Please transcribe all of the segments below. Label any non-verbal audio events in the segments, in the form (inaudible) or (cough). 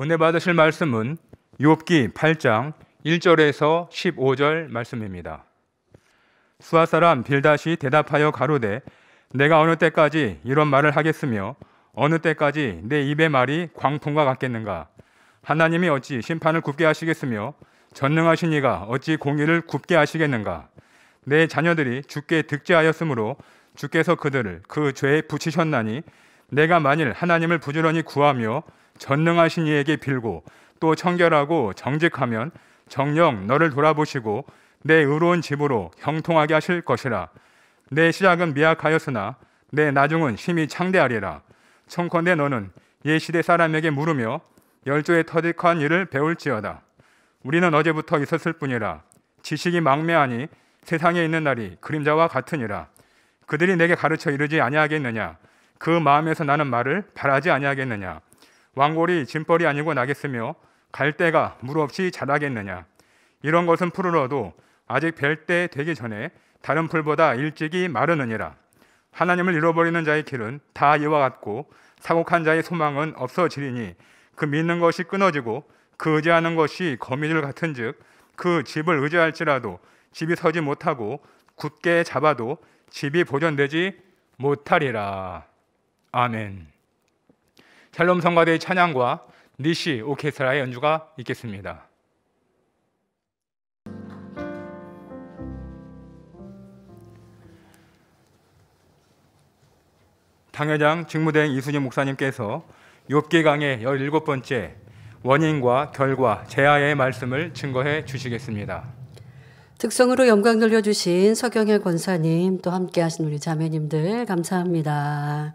은혜 받으실 말씀은 욥기 8장 1절에서 15절 말씀입니다. 수아 사람 빌다시 대답하여 가로되 내가 어느 때까지 이런 말을 하겠으며 어느 때까지 내 입의 말이 광풍과 같겠는가 하나님이 어찌 심판을 굽게 하시겠으며 전능하신 이가 어찌 공의를 굽게 하시겠는가 내 자녀들이 주께 득죄하였으므로 주께서 그들을 그 죄에 붙이셨나니 내가 만일 하나님을 부지런히 구하며 전능하신 이에게 빌고 또 청결하고 정직하면 정령 너를 돌아보시고 내 의로운 집으로 형통하게 하실 것이라 내 시작은 미약하였으나 내 나중은 심히 창대하리라 청컨대 너는 예시대 사람에게 물으며 열조의 터득한 일을 배울지어다 우리는 어제부터 있었을 뿐이라 지식이 망매하니 세상에 있는 날이 그림자와 같으니라 그들이 내게 가르쳐 이르지 아니하겠느냐 그 마음에서 나는 말을 바라지 아니하겠느냐 왕골이 짐벌이 아니고 나겠으며 갈대가 물 없이 자라겠느냐 이런 것은 푸르러도 아직 별때 되기 전에 다른 풀보다 일찍이 마르느니라 하나님을 잃어버리는 자의 길은 다 이와 같고 사곡한 자의 소망은 없어지리니 그 믿는 것이 끊어지고 그 의지하는 것이 거미줄 같은즉 그 집을 의지할지라도 집이 서지 못하고 굳게 잡아도 집이 보존되지 못하리라 아멘. 샬롬 성가대의 찬양과 니시 오케스트라의 연주가 있겠습니다. 당회장 직무대행 이순희 목사님께서 욥기 강의 17번째 원인과 결과 제아의 말씀을 증거해 주시겠습니다. 특성으로 영광 돌려 주신 서경혜 권사님 또 함께 하신 우리 자매님들 감사합니다.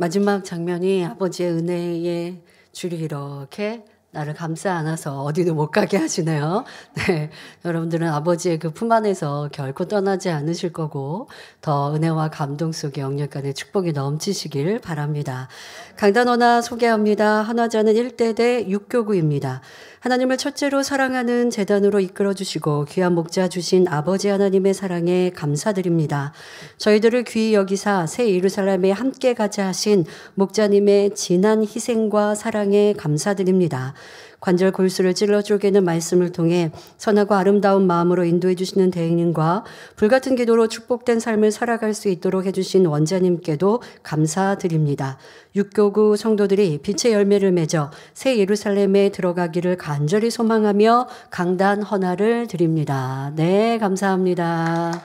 마지막 장면이 아버지의 은혜에 줄이 이렇게 나를 감싸 안아서 어디도 못 가게 하시네요. (laughs) 네. 여러분들은 아버지의 그 품 안에서 결코 떠나지 않으실 거고 더 은혜와 감동 속에 영역간의 축복이 넘치시길 바랍니다. 강단어나 소개합니다. 한화자는 1대대 6교구입니다. 하나님을 첫째로 사랑하는 재단으로 이끌어 주시고 귀한 목자 주신 아버지 하나님의 사랑에 감사드립니다. 저희들을 귀히 여기사 새 예루살렘에 함께 가자 하신 목자님의 진한 희생과 사랑에 감사드립니다. 관절 골수를 찔러 쪼개는 말씀을 통해 선하고 아름다운 마음으로 인도해 주시는 대행님과 불같은 기도로 축복된 삶을 살아갈 수 있도록 해주신 원자님께도 감사드립니다. 육교구 성도들이 빛의 열매를 맺어 새 예루살렘에 들어가기를 간절히 소망하며 강단 헌화를 드립니다. 네, 감사합니다.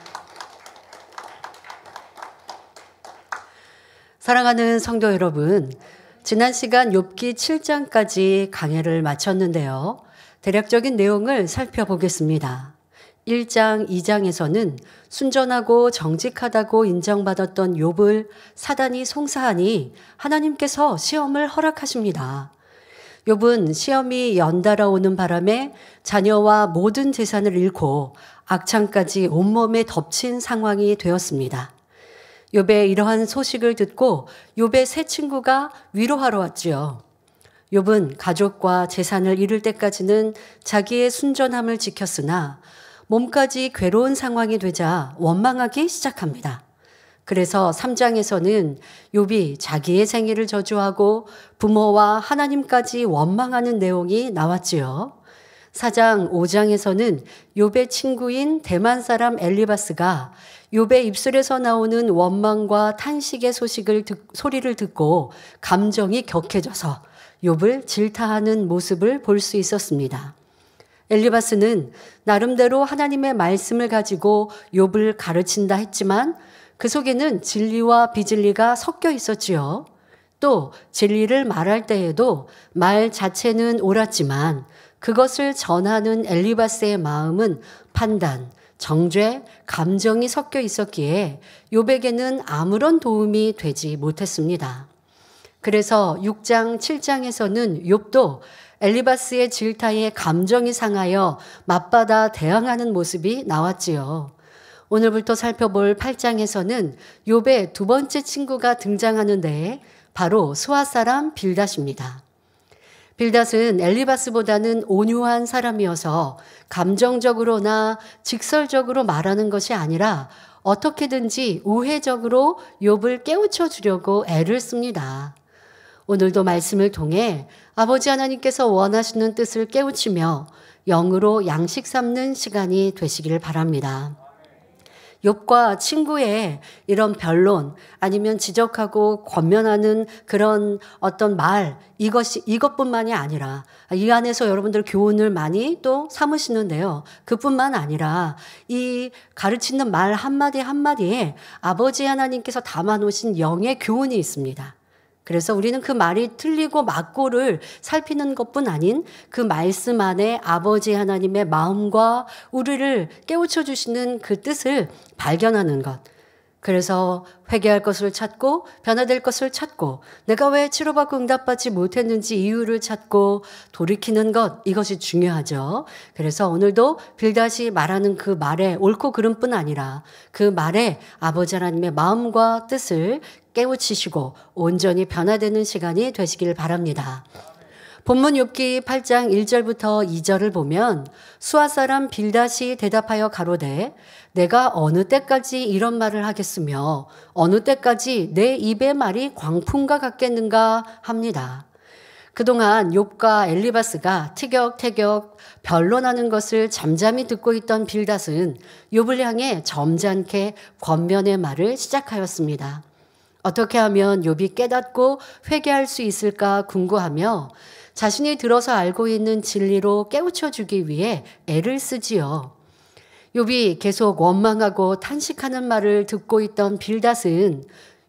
사랑하는 성도 여러분, 지난 시간 욥기 7장까지 강해를 마쳤는데요. 대략적인 내용을 살펴보겠습니다. 1장, 2장에서는 순전하고 정직하다고 인정받았던 욥을 사단이 송사하니 하나님께서 시험을 허락하십니다. 욥은 시험이 연달아 오는 바람에 자녀와 모든 재산을 잃고 악창까지 온몸에 덮친 상황이 되었습니다. 욥의 이러한 소식을 듣고 욥의 세 친구가 위로하러 왔지요. 욥은 가족과 재산을 잃을 때까지는 자기의 순전함을 지켰으나 몸까지 괴로운 상황이 되자 원망하기 시작합니다. 그래서 3장에서는 욥이 자기의 생애를 저주하고 부모와 하나님까지 원망하는 내용이 나왔지요. 4장 5장에서는 욥의 친구인 대만 사람 엘리바스가 욥의 입술에서 나오는 원망과 탄식의 소식을 듣, 소리를 듣고 감정이 격해져서 욥을 질타하는 모습을 볼 수 있었습니다. 엘리바스는 나름대로 하나님의 말씀을 가지고 욥을 가르친다 했지만 그 속에는 진리와 비진리가 섞여 있었지요. 또 진리를 말할 때에도 말 자체는 옳았지만 그것을 전하는 엘리바스의 마음은 판단, 정죄, 감정이 섞여 있었기에 요백에는 아무런 도움이 되지 못했습니다. 그래서 6장, 7장에서는 욥도 엘리바스의 질타에 감정이 상하여 맞받아 대항하는 모습이 나왔지요. 오늘부터 살펴볼 8장에서는 욥의 두 번째 친구가 등장하는데 바로 수아 사람 빌닷입니다. 빌닷은 엘리바스보다는 온유한 사람이어서 감정적으로나 직설적으로 말하는 것이 아니라 어떻게든지 우회적으로 욥을 깨우쳐 주려고 애를 씁니다. 오늘도 말씀을 통해 아버지 하나님께서 원하시는 뜻을 깨우치며 영으로 양식 삼는 시간이 되시기를 바랍니다. 욥과 친구의 이런 변론 아니면 지적하고 권면하는 그런 어떤 말 이것이 이것뿐만이 아니라 이 안에서 여러분들 교훈을 많이 또 삼으시는데요. 그뿐만 아니라 이 가르치는 말 한마디 한마디에 아버지 하나님께서 담아 놓으신 영의 교훈이 있습니다. 그래서 우리는 그 말이 틀리고 맞고를 살피는 것뿐 아닌 그 말씀 안에 아버지 하나님의 마음과 우리를 깨우쳐 주시는 그 뜻을 발견하는 것. 그래서 회개할 것을 찾고 변화될 것을 찾고 내가 왜 치료받고 응답받지 못했는지 이유를 찾고 돌이키는 것 이것이 중요하죠. 그래서 오늘도 빌다시 말하는 그 말에 옳고 그름뿐 아니라 그 말에 아버지 하나님의 마음과 뜻을 깨우치시고 온전히 변화되는 시간이 되시길 바랍니다. 본문 6기 8장 1절부터 2절을 보면 수아 사람 빌다시 대답하여 가로되 내가 어느 때까지 이런 말을 하겠으며 어느 때까지 내 입의 말이 광풍과 같겠는가 합니다. 그동안 욥과 엘리바스가 티격태격 변론하는 것을 잠잠히 듣고 있던 빌닷은 욥을 향해 점잖게 권면의 말을 시작하였습니다. 어떻게 하면 욥이 깨닫고 회개할 수 있을까 궁구하며 자신이 들어서 알고 있는 진리로 깨우쳐 주기 위해 애를 쓰지요. 욥이 계속 원망하고 탄식하는 말을 듣고 있던 빌닷은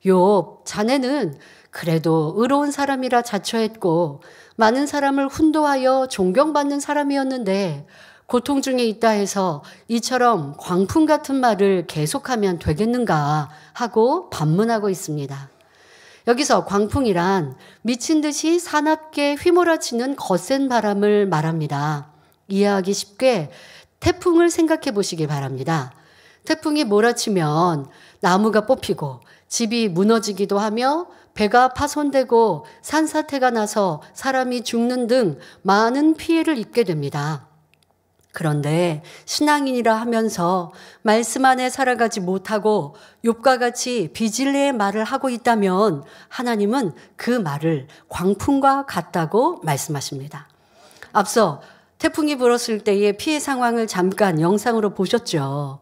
욥 자네는 그래도 의로운 사람이라 자처했고 많은 사람을 훈도하여 존경받는 사람이었는데 고통 중에 있다 해서 이처럼 광풍 같은 말을 계속하면 되겠는가 하고 반문하고 있습니다. 여기서 광풍이란 미친 듯이 사납게 휘몰아치는 거센 바람을 말합니다. 이해하기 쉽게 태풍을 생각해 보시기 바랍니다. 태풍이 몰아치면 나무가 뽑히고 집이 무너지기도 하며 배가 파손되고 산사태가 나서 사람이 죽는 등 많은 피해를 입게 됩니다. 그런데 신앙인이라 하면서 말씀 안에 살아가지 못하고 욕과 같이 비질레의 말을 하고 있다면 하나님은 그 말을 광풍과 같다고 말씀하십니다. 앞서 태풍이 불었을 때의 피해 상황을 잠깐 영상으로 보셨죠.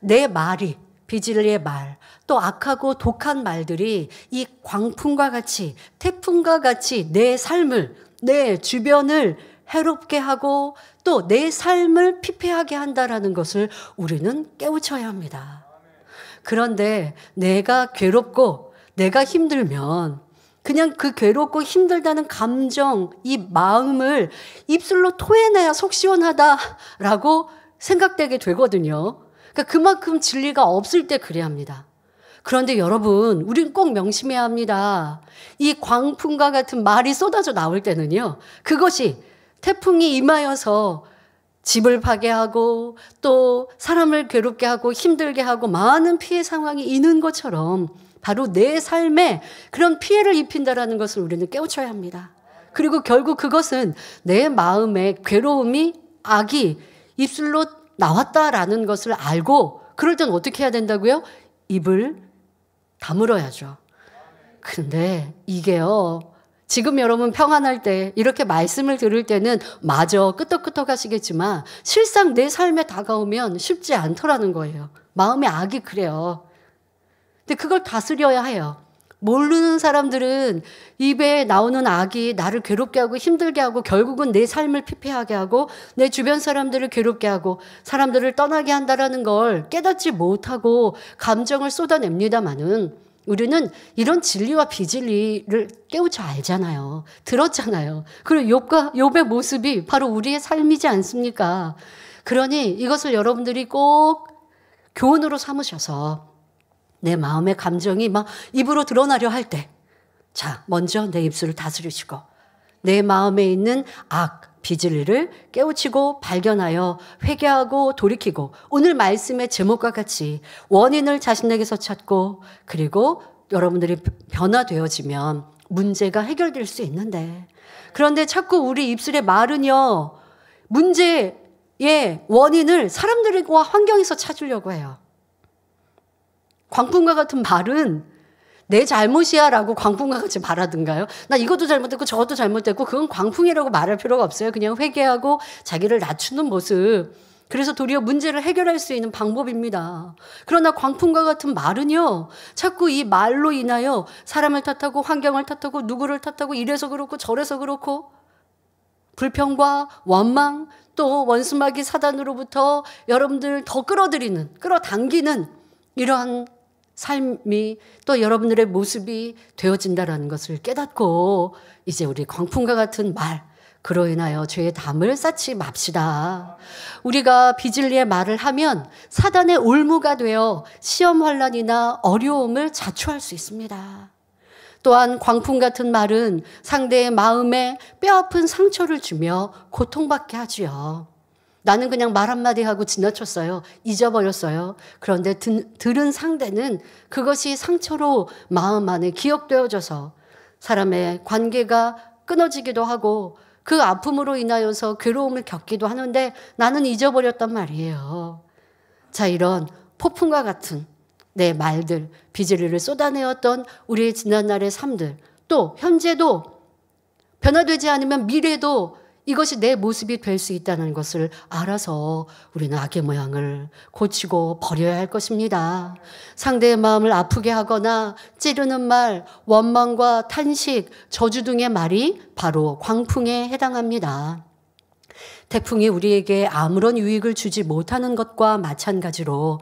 내 말이 비질레의 말, 또 악하고 독한 말들이 이 광풍과 같이 태풍과 같이 내 삶을 내 주변을 해롭게 하고 또내 삶을 피폐하게 한다라는 것을 우리는 깨우쳐야 합니다. 그런데 내가 괴롭고 내가 힘들면 그냥 그 괴롭고 힘들다는 감정, 이 마음을 입술로 토해내야 속 시원하다라고 생각되게 되거든요. 그러니까 그만큼 진리가 없을 때 그래야 합니다. 그런데 여러분, 우린 꼭 명심해야 합니다. 이 광풍과 같은 말이 쏟아져 나올 때는요, 그것이 태풍이 임하여서 집을 파괴하고 또 사람을 괴롭게 하고 힘들게 하고 많은 피해 상황이 있는 것처럼 바로 내 삶에 그런 피해를 입힌다라는 것을 우리는 깨우쳐야 합니다. 그리고 결국 그것은 내 마음의 괴로움이 악이 입술로 나왔다라는 것을 알고 그럴 땐 어떻게 해야 된다고요? 입을 다물어야죠. 그데 이게요, 지금 여러분 평안할 때 이렇게 말씀을 들을 때는 마저 끄떡끄떡 하시겠지만 실상 내 삶에 다가오면 쉽지 않더라는 거예요. 마음의 악이 그래요. 근데 그걸 다스려야 해요. 모르는 사람들은 입에 나오는 악이 나를 괴롭게 하고 힘들게 하고 결국은 내 삶을 피폐하게 하고 내 주변 사람들을 괴롭게 하고 사람들을 떠나게 한다라는 걸 깨닫지 못하고 감정을 쏟아냅니다마는 우리는 이런 진리와 비진리를 깨우쳐 알잖아요. 들었잖아요. 그리고 욥과 욥의 모습이 바로 우리의 삶이지 않습니까? 그러니 이것을 여러분들이 꼭 교훈으로 삼으셔서 내 마음의 감정이 막 입으로 드러나려 할 때, 자, 먼저 내 입술을 다스리시고 내 마음에 있는 악, 비질리를 깨우치고 발견하여 회개하고 돌이키고 오늘 말씀의 제목과 같이 원인을 자신에게서 찾고 그리고 여러분들이 변화되어지면 문제가 해결될 수 있는데 그런데 자꾸 우리 입술의 말은요 문제의 원인을 사람들과 환경에서 찾으려고 해요. 광풍과 같은 말은 내 잘못이야라고 광풍과 같이 말하든가요? 나 이것도 잘못됐고 저것도 잘못됐고 그건 광풍이라고 말할 필요가 없어요. 그냥 회개하고 자기를 낮추는 모습. 그래서 도리어 문제를 해결할 수 있는 방법입니다. 그러나 광풍과 같은 말은요, 자꾸 이 말로 인하여 사람을 탓하고 환경을 탓하고 누구를 탓하고 이래서 그렇고 저래서 그렇고 불평과 원망 또 원수마귀 사단으로부터 여러분들 더 끌어들이는, 끌어당기는 이러한 삶이 또 여러분들의 모습이 되어진다라는 것을 깨닫고 이제 우리 광풍과 같은 말 그로 인하여 죄의 담을 쌓지 맙시다. 우리가 비질리의 말을 하면 사단의 올무가 되어 시험 환란이나 어려움을 자초할 수 있습니다. 또한 광풍 같은 말은 상대의 마음에 뼈아픈 상처를 주며 고통받게 하지요. 나는 그냥 말 한마디 하고 지나쳤어요. 잊어버렸어요. 그런데 든, 들은 상대는 그것이 상처로 마음 안에 기억되어져서 사람의 관계가 끊어지기도 하고 그 아픔으로 인하여서 괴로움을 겪기도 하는데 나는 잊어버렸단 말이에요. 자, 이런 폭풍과 같은 내 말들, 비질리를 쏟아내었던 우리의 지난날의 삶들, 또 현재도 변화되지 않으면 미래도 이것이 내 모습이 될 수 있다는 것을 알아서 우리는 악의 모양을 고치고 버려야 할 것입니다. 상대의 마음을 아프게 하거나 찌르는 말, 원망과 탄식, 저주 등의 말이 바로 광풍에 해당합니다. 태풍이 우리에게 아무런 유익을 주지 못하는 것과 마찬가지로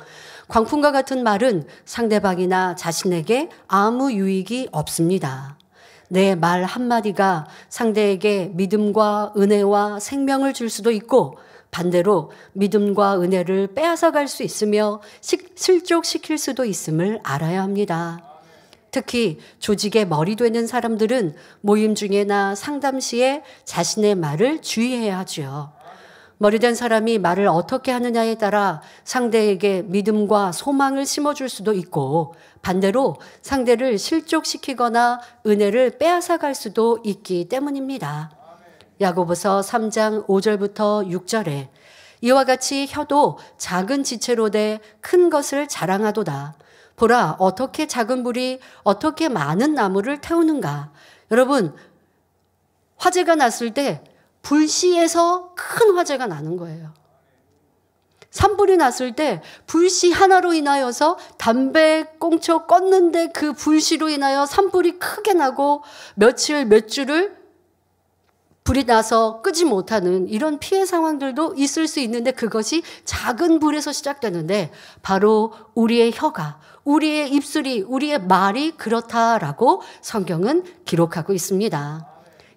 광풍과 같은 말은 상대방이나 자신에게 아무 유익이 없습니다. 내말 한마디가 상대에게 믿음과 은혜와 생명을 줄 수도 있고 반대로 믿음과 은혜를 빼앗아갈 수 있으며 실족시킬 수도 있음을 알아야 합니다. 특히 조직의 머리 되는 사람들은 모임 중에나 상담 시에 자신의 말을 주의해야 하지 머리된 사람이 말을 어떻게 하느냐에 따라 상대에게 믿음과 소망을 심어줄 수도 있고 반대로 상대를 실족시키거나 은혜를 빼앗아갈 수도 있기 때문입니다. 야고보서 3장 5절부터 6절에 이와 같이 혀도 작은 지체로 돼 큰 것을 자랑하도다. 보라, 어떻게 작은 불이 어떻게 많은 나무를 태우는가. 여러분, 화재가 났을 때 불씨에서 큰 화재가 나는 거예요. 산불이 났을 때 불씨 하나로 인하여서 담배 꽁초 껐는데 그 불씨로 인하여 산불이 크게 나고 며칠 몇 주를 불이 나서 끄지 못하는 이런 피해 상황들도 있을 수 있는데 그것이 작은 불에서 시작되는데 바로 우리의 혀가, 우리의 입술이, 우리의 말이 그렇다라고 성경은 기록하고 있습니다.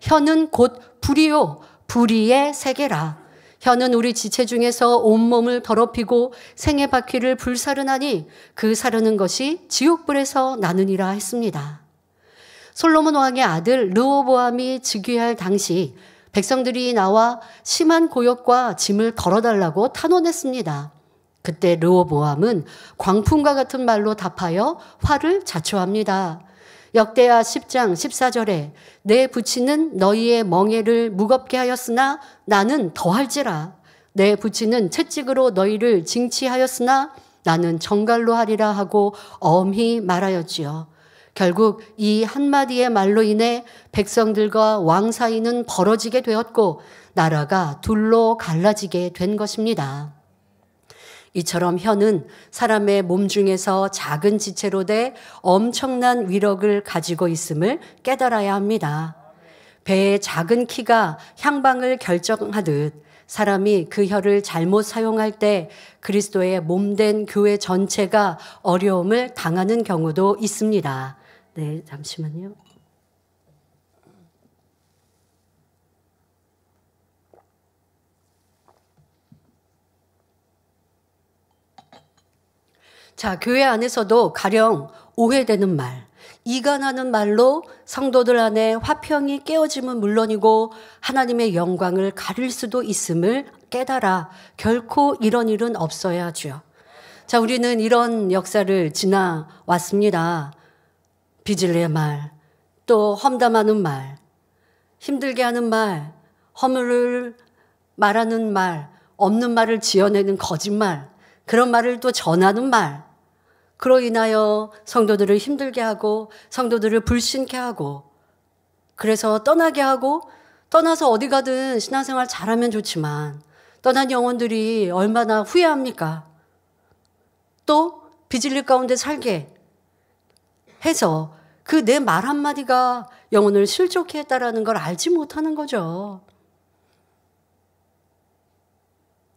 혀는 곧 불이요, 불의의 세계라. 혀는 우리 지체 중에서 온몸을 더럽히고 생의 바퀴를 불사르나니 그 사르는 것이 지옥불에서 나느니라 했습니다. 솔로몬 왕의 아들 르오보암이 즉위할 당시 백성들이 나와 심한 고역과 짐을 덜어달라고 탄원했습니다. 그때 르오보암은 광풍과 같은 말로 답하여 화를 자초합니다. 역대하 10장 14절에 내 부친은 너희의 멍에를 무겁게 하였으나 나는 더할지라 내 부친은 채찍으로 너희를 징치하였으나 나는 정갈로 하리라 하고 엄히 말하였지요. 결국 이 한마디의 말로 인해 백성들과 왕 사이는 벌어지게 되었고 나라가 둘로 갈라지게 된 것입니다. 이처럼 혀는 사람의 몸 중에서 작은 지체로 돼 엄청난 위력을 가지고 있음을 깨달아야 합니다. 배의 작은 키가 향방을 결정하듯 사람이 그 혀를 잘못 사용할 때 그리스도의 몸된 교회 전체가 어려움을 당하는 경우도 있습니다. 네, 잠시만요. 자, 교회 안에서도 가령 오해되는 말, 이간하는 말로 성도들 안에 화평이 깨어짐은 물론이고 하나님의 영광을 가릴 수도 있음을 깨달아 결코 이런 일은 없어야 하죠. 자, 우리는 이런 역사를 지나왔습니다. 비질레의 말, 또 험담하는 말, 힘들게 하는 말, 허물을 말하는 말, 없는 말을 지어내는 거짓말, 그런 말을 또 전하는 말. 그로 인하여 성도들을 힘들게 하고 성도들을 불신케 하고 그래서 떠나게 하고 떠나서 어디 가든 신앙생활 잘하면 좋지만 떠난 영혼들이 얼마나 후회합니까? 또 비질릴 가운데 살게 해서 그 내 말 한마디가 영혼을 실족 했다라는 걸 알지 못하는 거죠.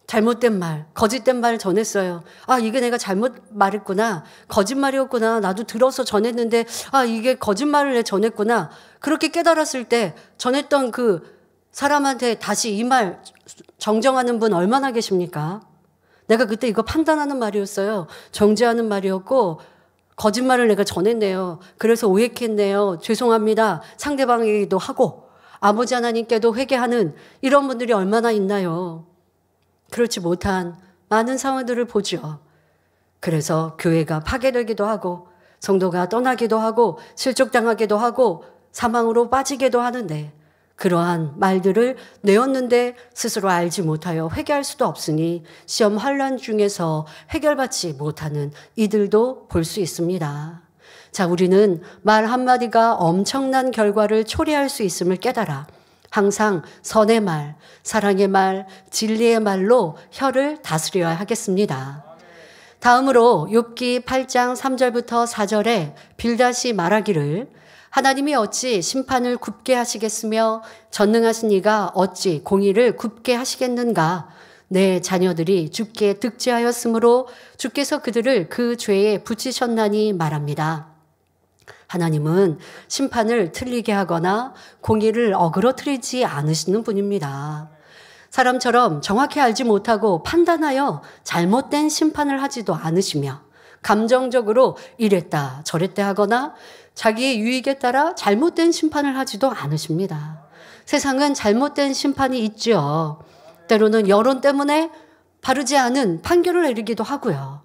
잘못된 말, 거짓된 말을 전했어요. 아, 이게 내가 잘못 말했구나. 거짓말이었구나. 나도 들어서 전했는데, 아, 이게 거짓말을 내 전했구나. 그렇게 깨달았을 때 전했던 그 사람한테 다시 이 말 정정하는 분 얼마나 계십니까? 내가 그때 이거 판단하는 말이었어요. 정죄하는 말이었고, 거짓말을 내가 전했네요. 그래서 오해했네요. 죄송합니다. 상대방에게도 하고, 아버지 하나님께도 회개하는 이런 분들이 얼마나 있나요? 그렇지 못한 많은 상황들을 보죠. 그래서 교회가 파괴되기도 하고 성도가 떠나기도 하고 실족당하기도 하고 사망으로 빠지기도 하는데 그러한 말들을 내었는데 스스로 알지 못하여 회개할 수도 없으니 시험 환란 중에서 해결받지 못하는 이들도 볼 수 있습니다. 자, 우리는 말 한마디가 엄청난 결과를 초래할 수 있음을 깨달아 항상 선의 말, 사랑의 말, 진리의 말로 혀를 다스려야 하겠습니다. 다음으로 욥기 8장 3절부터 4절에 빌다시 말하기를 하나님이 어찌 심판을 굽게 하시겠으며 전능하신 이가 어찌 공의를 굽게 하시겠는가 내 자녀들이 주께 득죄하였으므로 주께서 그들을 그 죄에 붙이셨나니 말합니다. 하나님은 심판을 틀리게 하거나 공의를 어그러뜨리지 않으시는 분입니다. 사람처럼 정확히 알지 못하고 판단하여 잘못된 심판을 하지도 않으시며 감정적으로 이랬다 저랬다 하거나 자기의 유익에 따라 잘못된 심판을 하지도 않으십니다. 세상은 잘못된 심판이 있지 때로는 여론 때문에 바르지 않은 판결을 내리기도 하고요.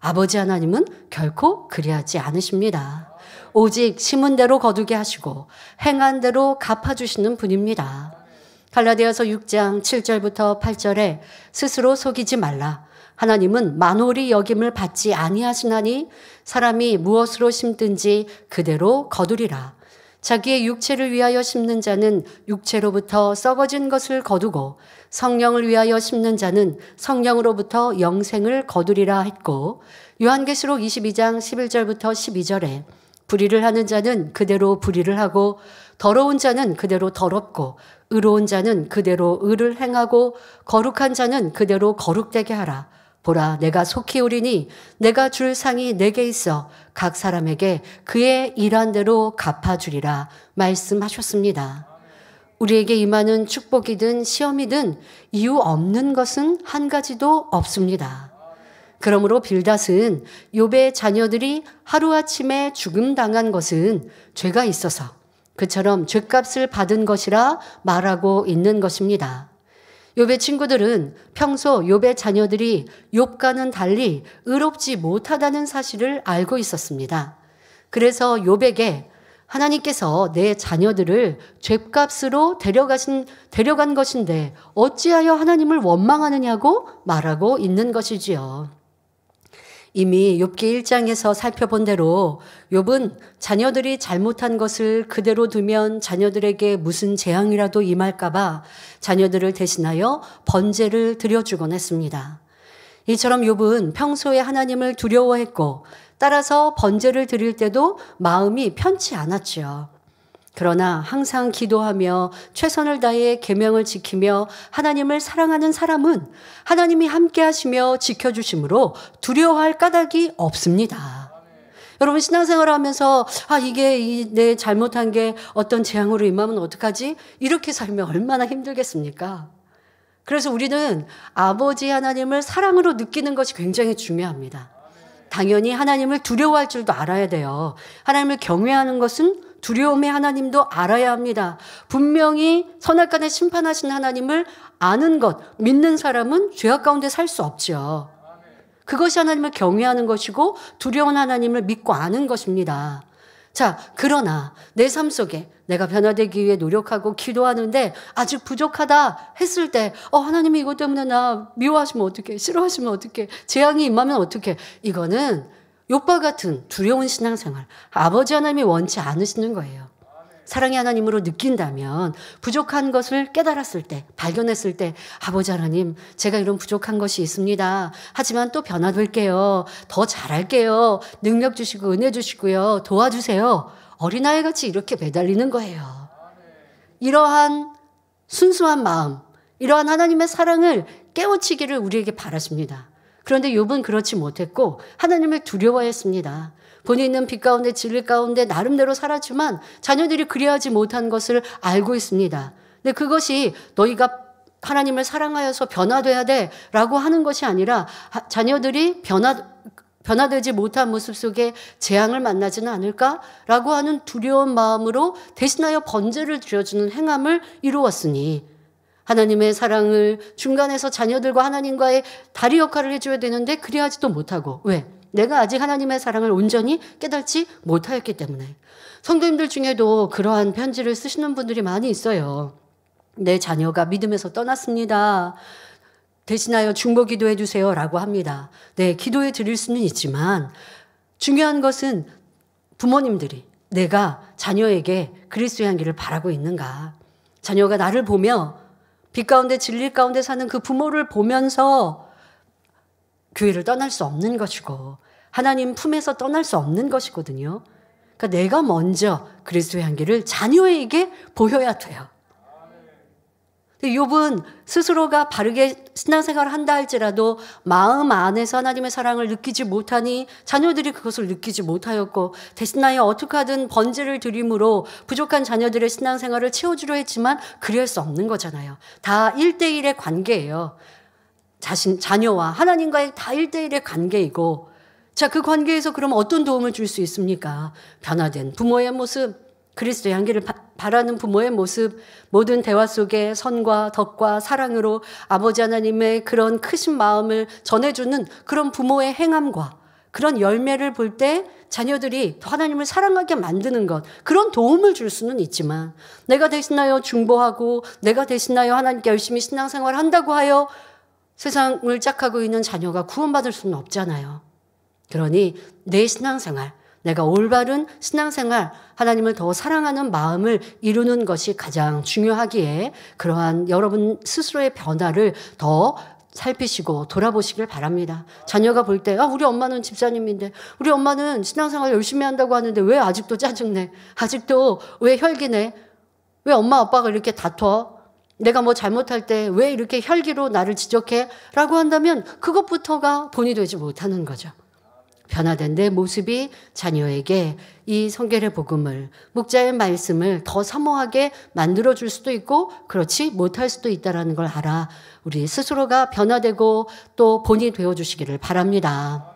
아버지 하나님은 결코 그리하지 않으십니다. 오직 심은 대로 거두게 하시고 행한 대로 갚아 주시는 분입니다. 갈라디아서 6장 7절부터 8절에 스스로 속이지 말라. 하나님은 만홀이 여김을 받지 아니하시나니 사람이 무엇으로 심든지 그대로 거두리라. 자기의 육체를 위하여 심는 자는 육체로부터 썩어진 것을 거두고 성령을 위하여 심는 자는 성령으로부터 영생을 거두리라 했고 요한계시록 22장 11절부터 12절에 불의를 하는 자는 그대로 불의를 하고 더러운 자는 그대로 더럽고 의로운 자는 그대로 의를 행하고 거룩한 자는 그대로 거룩되게 하라. 보라, 내가 속히 오리니 내가 줄 상이 내게 있어 각 사람에게 그의 일한 대로 갚아주리라 말씀하셨습니다. 우리에게 임하는 축복이든 시험이든 이유 없는 것은 한 가지도 없습니다. 그러므로 빌닷은 요배의 자녀들이 하루아침에 죽음당한 것은 죄가 있어서 그처럼 죄값을 받은 것이라 말하고 있는 것입니다. 요배 친구들은 평소 요배 자녀들이 욥과는 달리 의롭지 못하다는 사실을 알고 있었습니다. 그래서 욥에게 하나님께서 내 자녀들을 죄값으로 데려가신 데려간 것인데 어찌하여 하나님을 원망하느냐고 말하고 있는 것이지요. 이미 욥기 1장에서 살펴본 대로 욥은 자녀들이 잘못한 것을 그대로 두면 자녀들에게 무슨 재앙이라도 임할까 봐 자녀들을 대신하여 번제를 드려주곤 했습니다. 이처럼 욥은 평소에 하나님을 두려워했고 따라서 번제를 드릴 때도 마음이 편치 않았지요. 그러나 항상 기도하며 최선을 다해 계명을 지키며 하나님을 사랑하는 사람은 하나님이 함께 하시며 지켜 주심으로 두려워할 까닭이 없습니다. 여러분 신앙생활 하면서 아 이게 내 잘못한 게 어떤 재앙으로 임하면 어떡하지? 이렇게 살면 얼마나 힘들겠습니까? 그래서 우리는 아버지 하나님을 사랑으로 느끼는 것이 굉장히 중요합니다. 당연히 하나님을 두려워할 줄도 알아야 돼요. 하나님을 경외하는 것은 두려움의 하나님도 알아야 합니다. 분명히 선악간에 심판하신 하나님을 아는 것, 믿는 사람은 죄악 가운데 살 수 없죠. 그것이 하나님을 경외하는 것이고 두려운 하나님을 믿고 아는 것입니다. 자, 그러나 내 삶 속에 내가 변화되기 위해 노력하고 기도하는데 아직 부족하다 했을 때, 어, 하나님이 이것 때문에 나 미워하시면 어떡해, 싫어하시면 어떡해, 재앙이 임하면 어떡해. 이거는 요바 같은 두려운 신앙생활 아버지 하나님이 원치 않으시는 거예요. 사랑의 하나님으로 느낀다면 부족한 것을 깨달았을 때 발견했을 때 아버지 하나님 제가 이런 부족한 것이 있습니다. 하지만 또 변화될게요. 더 잘할게요. 능력 주시고 은혜 주시고요. 도와주세요. 어린아이 같이 이렇게 매달리는 거예요. 이러한 순수한 마음, 이러한 하나님의 사랑을 깨우치기를 우리에게 바라십니다. 그런데 욥은 그렇지 못했고 하나님을 두려워했습니다. 본인은 빛 가운데 진리 가운데 나름대로 살았지만 자녀들이 그리하지 못한 것을 알고 있습니다. 근데 그것이 너희가 하나님을 사랑하여서 변화돼야 돼라고 하는 것이 아니라 자녀들이 변화 변화되지 못한 모습 속에 재앙을 만나지는 않을까라고 하는 두려운 마음으로 대신하여 번제를 드려주는 행함을 이루었으니 하나님의 사랑을 중간에서 자녀들과 하나님과의 다리 역할을 해줘야 되는데 그리하지도 못하고 왜? 내가 아직 하나님의 사랑을 온전히 깨닫지 못하였기 때문에 성도님들 중에도 그러한 편지를 쓰시는 분들이 많이 있어요. 내 자녀가 믿음에서 떠났습니다. 대신하여 중보 기도해 주세요. 라고 합니다. 네, 기도해 드릴 수는 있지만 중요한 것은 부모님들이 내가 자녀에게 그리스도의 향기를 바라고 있는가. 자녀가 나를 보며 빛 가운데 진리 가운데 사는 그 부모를 보면서 교회를 떠날 수 없는 것이고 하나님 품에서 떠날 수 없는 것이거든요. 그러니까 내가 먼저 그리스도의 한계를 자녀에게 보여야 돼요. 그 욥은 스스로가 바르게 신앙생활을 한다 할지라도 마음 안에서 하나님의 사랑을 느끼지 못하니 자녀들이 그것을 느끼지 못하였고 대신하여 어떻게 하든 번제를 드림으로 부족한 자녀들의 신앙생활을 채워주려 했지만 그럴수 없는 거잖아요. 다일대일의 관계예요. 자신 자녀와 하나님과의 다일대일의 관계이고 자, 그 관계에서 그럼 어떤 도움을 줄 수 있습니까? 변화된 부모의 모습, 그리스도 향기를 바라는 부모의 모습, 모든 대화 속에 선과 덕과 사랑으로 아버지 하나님의 그런 크신 마음을 전해주는 그런 부모의 행함과 그런 열매를 볼 때 자녀들이 하나님을 사랑하게 만드는 것, 그런 도움을 줄 수는 있지만, 내가 대신하여 중보하고, 내가 대신하여 하나님께 열심히 신앙생활 을 한다고 하여 세상을 짝하고 있는 자녀가 구원받을 수는 없잖아요. 그러니 내 신앙생활, 내가 올바른 신앙생활, 하나님을 더 사랑하는 마음을 이루는 것이 가장 중요하기에 그러한 여러분 스스로의 변화를 더 살피시고 돌아보시길 바랍니다. 자녀가 볼 때, 아, 우리 엄마는 집사님인데, 우리 엄마는 신앙생활 열심히 한다고 하는데 왜 아직도 짜증내? 아직도 왜 혈기내? 왜 엄마 아빠가 이렇게 다퉈? 내가 뭐 잘못할 때 왜 이렇게 혈기로 나를 지적해? 라고 한다면 그것부터가 본이 되지 못하는 거죠. 변화된 내 모습이 자녀에게 이 성결의 복음을 목자의 말씀을 더 사모하게 만들어 줄 수도 있고 그렇지 못할 수도 있다라는 걸 알아 우리 스스로가 변화되고 또 본이 되어 주시기를 바랍니다.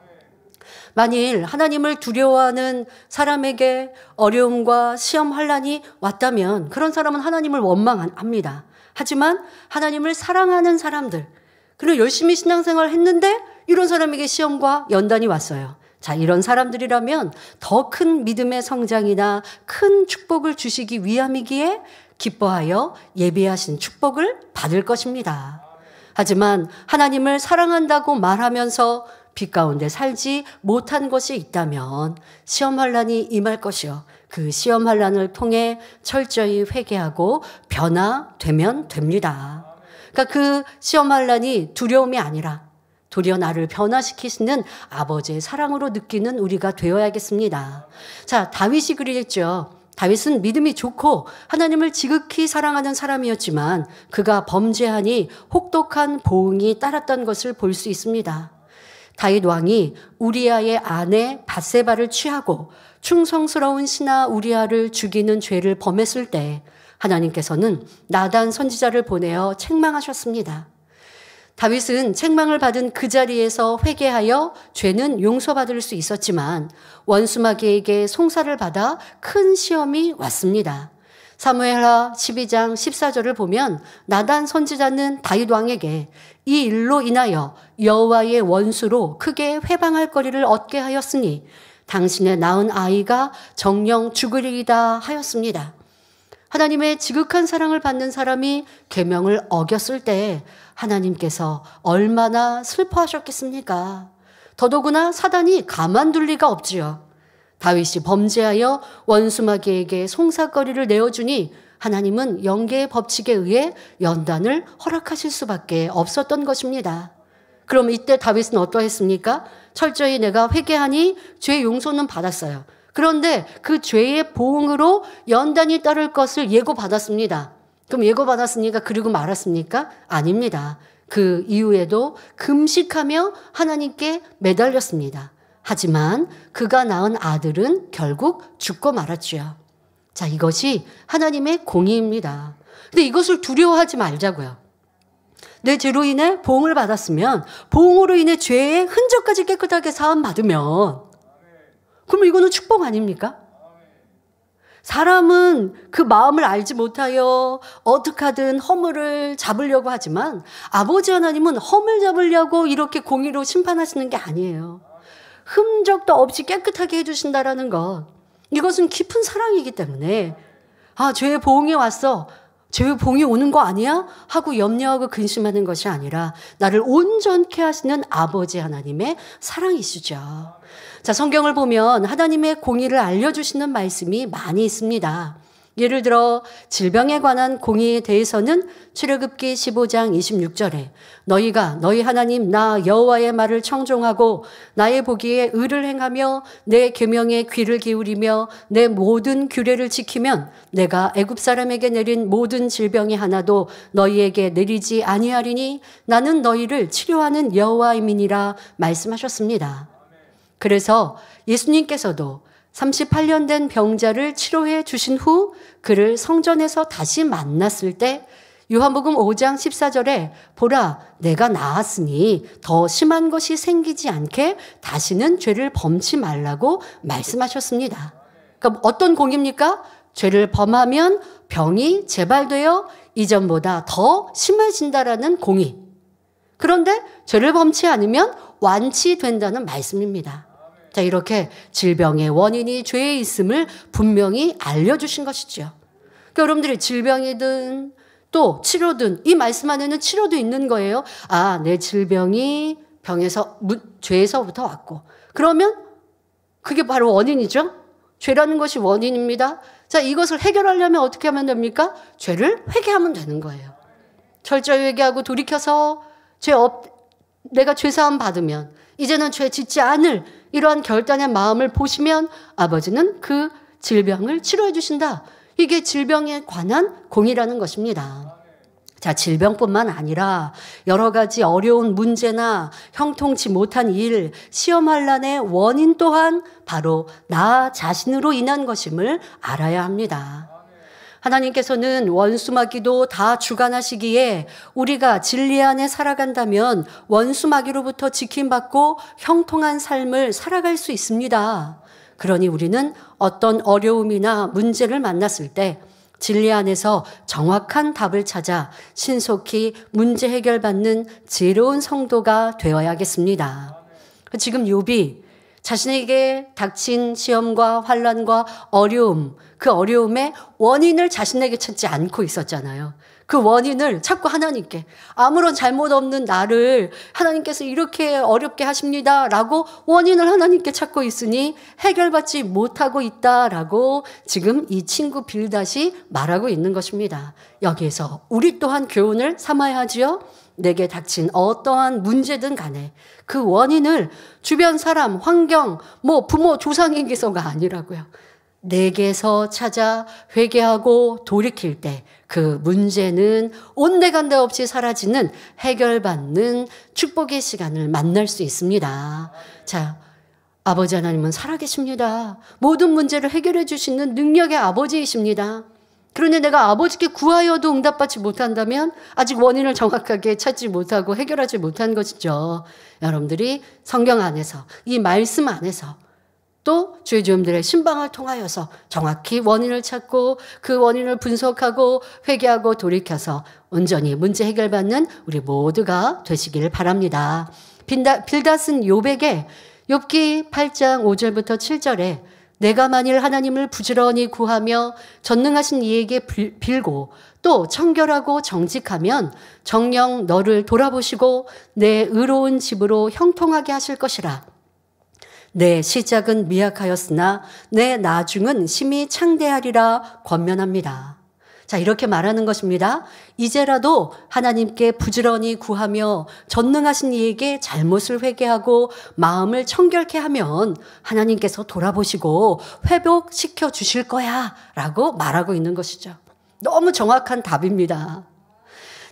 만일 하나님을 두려워하는 사람에게 어려움과 시험 환란이 왔다면 그런 사람은 하나님을 원망합니다. 하지만 하나님을 사랑하는 사람들 그리고 열심히 신앙생활 을 했는데 이런 사람에게 시험과 연단이 왔어요. 자, 이런 사람들이라면 더 큰 믿음의 성장이나 큰 축복을 주시기 위함이기에 기뻐하여 예비하신 축복을 받을 것입니다. 하지만 하나님을 사랑한다고 말하면서 빛 가운데 살지 못한 것이 있다면 시험 환란이 임할 것이요 그 시험 환란을 통해 철저히 회개하고 변화되면 됩니다. 그러니까 그 시험 환란이 두려움이 아니라 도리어 나를 변화시키시는 아버지의 사랑으로 느끼는 우리가 되어야겠습니다. 자, 다윗이 그랬죠. 다윗은 믿음이 좋고 하나님을 지극히 사랑하는 사람이었지만 그가 범죄하니 혹독한 보응이 따랐던 것을 볼 수 있습니다. 다윗 왕이 우리아의 아내 바세바를 취하고 충성스러운 신하 우리아를 죽이는 죄를 범했을 때 하나님께서는 나단 선지자를 보내어 책망하셨습니다. 다윗은 책망을 받은 그 자리에서 회개하여 죄는 용서받을 수 있었지만 원수마귀에게 송사를 받아 큰 시험이 왔습니다. 사무엘하 12장 14절을 보면 나단 선지자는 다윗 왕에게 이 일로 인하여 여호와의 원수로 크게 회방할 거리를 얻게 하였으니 당신의 낳은 아이가 정령 죽으리이다 하였습니다. 하나님의 지극한 사랑을 받는 사람이 계명을 어겼을 때 하나님께서 얼마나 슬퍼하셨겠습니까? 더더구나 사단이 가만둘 리가 없지요. 다윗이 범죄하여 원수마귀에게 송사거리를 내어주니 하나님은 영계의 법칙에 의해 연단을 허락하실 수밖에 없었던 것입니다. 그럼 이때 다윗은 어떠했습니까? 철저히 내가 회개하니 죄 용서는 받았어요. 그런데 그 죄의 보응으로 연단이 따를 것을 예고받았습니다. 그럼 예고받았습니까? 그리고 말았습니까? 아닙니다. 그 이후에도 금식하며 하나님께 매달렸습니다. 하지만 그가 낳은 아들은 결국 죽고 말았지요. 자, 이것이 하나님의 공의입니다. 근데 이것을 두려워하지 말자고요. 내 죄로 인해 보응을 받았으면 보응으로 인해 죄의 흔적까지 깨끗하게 사함 받으면 그럼 이거는 축복 아닙니까? 사람은 그 마음을 알지 못하여 어떻게든 허물을 잡으려고 하지만 아버지 하나님은 허물 잡으려고 이렇게 공의로 심판하시는 게 아니에요. 흔적도 없이 깨끗하게 해주신다라는 것. 이것은 깊은 사랑이기 때문에 아, 죄의 보응이 왔어. 재유봉이 오는 거 아니야? 하고 염려하고 근심하는 것이 아니라 나를 온전케 하시는 아버지 하나님의 사랑이시죠. 자, 성경을 보면 하나님의 공의를 알려주시는 말씀이 많이 있습니다. 예를 들어 질병에 관한 공의에 대해서는 출애굽기 15장 26절에 너희가 너희 하나님 나 여호와의 말을 청종하고 나의 보기에 의를 행하며 내 계명에 귀를 기울이며 내 모든 규례를 지키면 내가 애굽 사람에게 내린 모든 질병이 하나도 너희에게 내리지 아니하리니 나는 너희를 치료하는 여호와민이라 말씀하셨습니다. 그래서 예수님께서도 38년 된 병자를 치료해 주신 후 그를 성전에서 다시 만났을 때 요한복음 5장 14절에 보라 내가 나았으니 더 심한 것이 생기지 않게 다시는 죄를 범치 말라고 말씀하셨습니다. 그러니까 어떤 공입니까? 죄를 범하면 병이 재발되어 이전보다 더 심해진다라는 공의. 그런데 죄를 범치 않으면 완치된다는 말씀입니다. 자, 이렇게 질병의 원인이 죄에 있음을 분명히 알려주신 것이지요. 그러니까 여러분들이 질병이든 또 치료든 이 말씀 안에는 치료도 있는 거예요. 아, 내 질병이 병에서, 죄에서부터 왔고. 그러면 그게 바로 원인이죠. 죄라는 것이 원인입니다. 자, 이것을 해결하려면 어떻게 하면 됩니까? 죄를 회개하면 되는 거예요. 철저히 회개하고 돌이켜서 죄 없, 내가 죄사함 받으면 이제는 죄 짓지 않을 이러한 결단의 마음을 보시면 아버지는 그 질병을 치료해 주신다. 이게 질병에 관한 공이라는 것입니다. 자, 질병뿐만 아니라 여러 가지 어려운 문제나 형통치 못한 일, 시험 환란의 원인 또한 바로 나 자신으로 인한 것임을 알아야 합니다. 하나님께서는 원수마귀도 다 주관하시기에 우리가 진리 안에 살아간다면 원수마귀로부터 지킴받고 형통한 삶을 살아갈 수 있습니다. 그러니 우리는 어떤 어려움이나 문제를 만났을 때 진리 안에서 정확한 답을 찾아 신속히 문제 해결받는 지혜로운 성도가 되어야겠습니다. 지금 요비 자신에게 닥친 시험과 환란과 어려움 그 어려움의 원인을 자신에게 찾지 않고 있었잖아요. 그 원인을 찾고 하나님께 아무런 잘못 없는 나를 하나님께서 이렇게 어렵게 하십니다라고 원인을 하나님께 찾고 있으니 해결받지 못하고 있다라고 지금 이 친구 빌다시 말하고 있는 것입니다. 여기에서 우리 또한 교훈을 삼아야 하지요. 내게 닥친 어떠한 문제든 간에 그 원인을 주변 사람, 환경, 뭐 부모, 조상에게서가 아니라고요. 내게서 찾아 회개하고 돌이킬 때 그 문제는 온데간데 없이 사라지는 해결받는 축복의 시간을 만날 수 있습니다. 자, 아버지 하나님은 살아계십니다. 모든 문제를 해결해 주시는 능력의 아버지이십니다. 그런데 내가 아버지께 구하여도 응답받지 못한다면 아직 원인을 정확하게 찾지 못하고 해결하지 못한 것이죠. 여러분들이 성경 안에서, 이 말씀 안에서 또 주의주임들의 신방을 통하여서 정확히 원인을 찾고 그 원인을 분석하고 회개하고 돌이켜서 온전히 문제 해결받는 우리 모두가 되시길 바랍니다. 빌다, 빌다 요백에 욥기 8장 5절부터 7절에 내가 만일 하나님을 부지런히 구하며 전능하신 이에게 빌고 또 청결하고 정직하면 정령 너를 돌아보시고 내 의로운 집으로 형통하게 하실 것이라. 내 시작은 미약하였으나 내 나중은 심히 창대하리라 권면합니다. 자, 이렇게 말하는 것입니다. 이제라도 하나님께 부지런히 구하며 전능하신 이에게 잘못을 회개하고 마음을 청결케 하면 하나님께서 돌아보시고 회복시켜 주실 거야 라고 말하고 있는 것이죠. 너무 정확한 답입니다.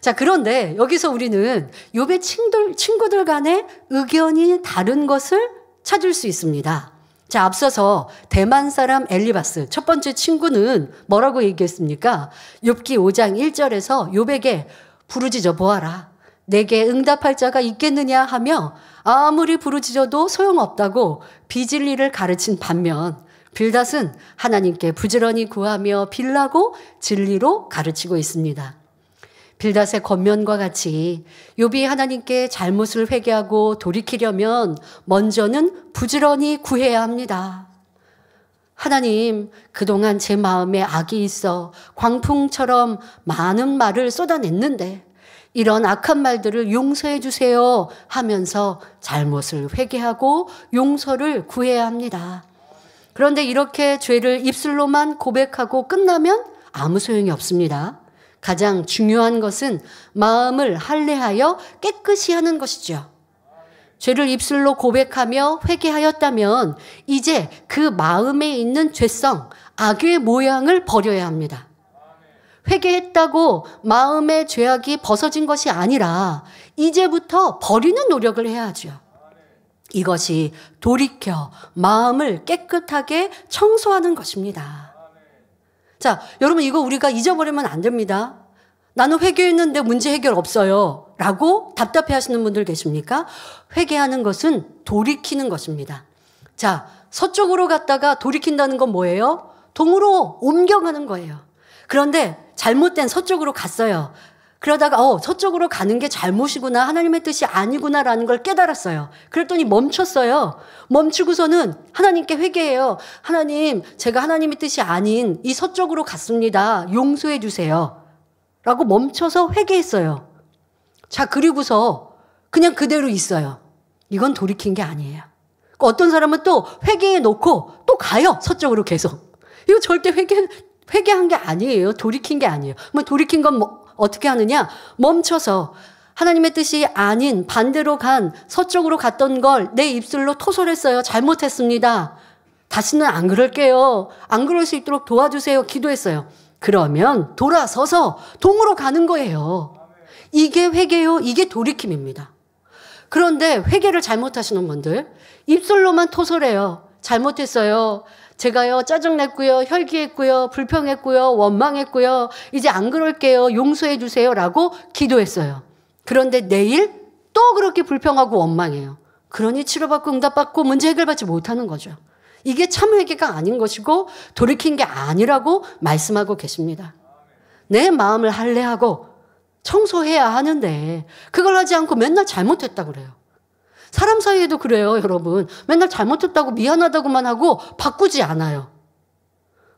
자, 그런데 여기서 우리는 요배 친구들, 간의 의견이 다른 것을 찾을 수 있습니다. 자, 앞서서 대만 사람 엘리바스 첫 번째 친구는 뭐라고 얘기했습니까? 욥기 5장 1절에서 욥에게 부르짖어 보아라. 내게 응답할 자가 있겠느냐 하며 아무리 부르짖어도 소용없다고 비질리를 가르친 반면 빌닷은 하나님께 부지런히 구하며 빌라고 진리로 가르치고 있습니다. 빌닷의 겉면과 같이 요비 하나님께 잘못을 회개하고 돌이키려면 먼저는 부지런히 구해야 합니다. 하나님, 그동안 제 마음에 악이 있어 광풍처럼 많은 말을 쏟아냈는데 이런 악한 말들을 용서해 주세요 하면서 잘못을 회개하고 용서를 구해야 합니다. 그런데 이렇게 죄를 입술로만 고백하고 끝나면 아무 소용이 없습니다. 가장 중요한 것은 마음을 할례하여 깨끗이 하는 것이지요. 죄를 입술로 고백하며 회개하였다면 이제 그 마음에 있는 죄성, 악의 모양을 버려야 합니다. 회개했다고 마음의 죄악이 벗어진 것이 아니라 이제부터 버리는 노력을 해야죠. 이것이 돌이켜 마음을 깨끗하게 청소하는 것입니다. 자, 여러분 이거 우리가 잊어버리면 안 됩니다. 나는 회개했는데 문제 해결 없어요. 라고 답답해 하시는 분들 계십니까? 회개하는 것은 돌이키는 것입니다. 자, 서쪽으로 갔다가 돌이킨다는 건 뭐예요? 동으로 옮겨가는 거예요. 그런데 잘못된 서쪽으로 갔어요. 그러다가 어 서쪽으로 가는 게 잘못이구나 하나님의 뜻이 아니구나라는 걸 깨달았어요. 그랬더니 멈췄어요. 멈추고서는 하나님께 회개해요. 하나님 제가 하나님의 뜻이 아닌 이 서쪽으로 갔습니다. 용서해 주세요. 라고 멈춰서 회개했어요. 자 그리고서 그냥 그대로 있어요. 이건 돌이킨 게 아니에요. 그러니까 어떤 사람은 또 회개해 놓고 또 가요 서쪽으로 계속. 이거 절대 회개 회개한 게 아니에요. 돌이킨 게 아니에요. 뭐 돌이킨 건 뭐, 어떻게 하느냐? 멈춰서 하나님의 뜻이 아닌 반대로 간 서쪽으로 갔던 걸 내 입술로 토설했어요. 잘못했습니다. 다시는 안 그럴게요. 안 그럴 수 있도록 도와주세요. 기도했어요. 그러면 돌아서서 동으로 가는 거예요. 이게 회개요. 이게 돌이킴입니다. 그런데 회개를 잘못하시는 분들 입술로만 토설해요. 잘못했어요. 제가요, 짜증냈고요, 혈기했고요, 불평했고요, 원망했고요, 이제 안 그럴게요, 용서해 주세요, 라고 기도했어요. 그런데 내일 또 그렇게 불평하고 원망해요. 그러니 치료받고 응답받고 문제 해결받지 못하는 거죠. 이게 참 회개가 아닌 것이고 돌이킨 게 아니라고 말씀하고 계십니다. 내 마음을 할래하고 청소해야 하는데 그걸 하지 않고 맨날 잘못했다 그래요. 사람 사이에도 그래요, 여러분. 맨날 잘못했다고 미안하다고만 하고 바꾸지 않아요.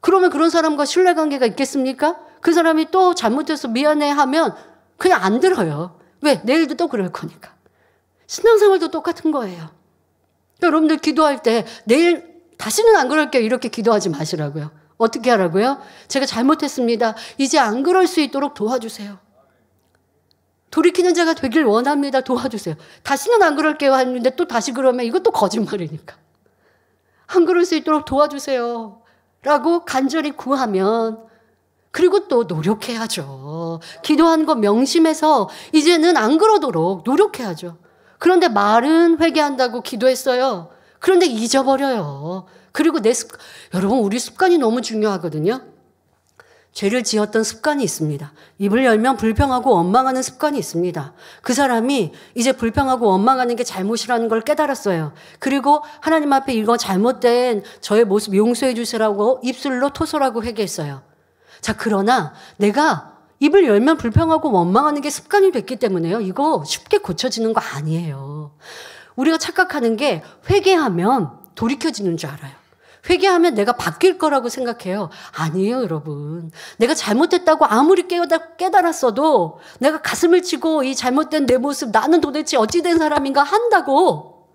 그러면 그런 사람과 신뢰관계가 있겠습니까? 그 사람이 또 잘못해서 미안해 하면 그냥 안 들어요. 왜? 내일도 또 그럴 거니까. 신앙생활도 똑같은 거예요. 여러분들 기도할 때 내일 다시는 안 그럴게요. 이렇게 기도하지 마시라고요. 어떻게 하라고요? 제가 잘못했습니다. 이제 안 그럴 수 있도록 도와주세요. 돌이키는 자가 되길 원합니다. 도와주세요. 다시는 안 그럴게요. 하는데 또 다시 그러면 이것도 거짓말이니까. 안 그럴 수 있도록 도와주세요. 라고 간절히 구하면 그리고 또 노력해야죠. 기도한 거 명심해서 이제는 안 그러도록 노력해야죠. 그런데 말은 회개한다고 기도했어요. 그런데 잊어버려요. 그리고 내습 여러분, 우리 습관이 너무 중요하거든요. 죄를 지었던 습관이 있습니다. 입을 열면 불평하고 원망하는 습관이 있습니다. 그 사람이 이제 불평하고 원망하는 게 잘못이라는 걸 깨달았어요. 그리고 하나님 앞에 이거 잘못된 저의 모습 용서해 주시라고 입술로 토소라고 회개했어요. 자, 그러나 내가 입을 열면 불평하고 원망하는 게 습관이 됐기 때문에요. 이거 쉽게 고쳐지는 거 아니에요. 우리가 착각하는 게 회개하면 돌이켜지는 줄 알아요. 회개하면 내가 바뀔 거라고 생각해요. 아니에요, 여러분. 내가 잘못했다고 아무리 깨달, 깨달았어도 내가 가슴을 치고 이 잘못된 내 모습 나는 도대체 어찌된 사람인가 한다고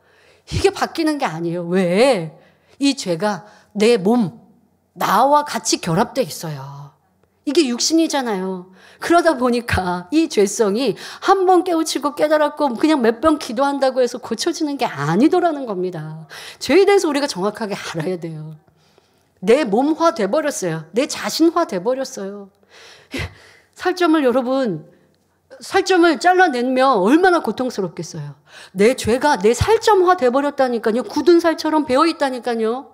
이게 바뀌는 게 아니에요. 왜? 이 죄가 내 몸, 나와 같이 결합돼 있어요. 이게 육신이잖아요. 그러다 보니까 이 죄성이 한 번 깨우치고 깨달았고 그냥 몇 번 기도한다고 해서 고쳐지는 게 아니더라는 겁니다. 죄에 대해서 우리가 정확하게 알아야 돼요. 내 몸화 돼버렸어요. 내 자신화 돼버렸어요. 살점을 (laughs) 여러분, 살점을 잘라내면 얼마나 고통스럽겠어요. 내 죄가 내 살점화 돼버렸다니까요. 굳은 살처럼 배어있다니까요.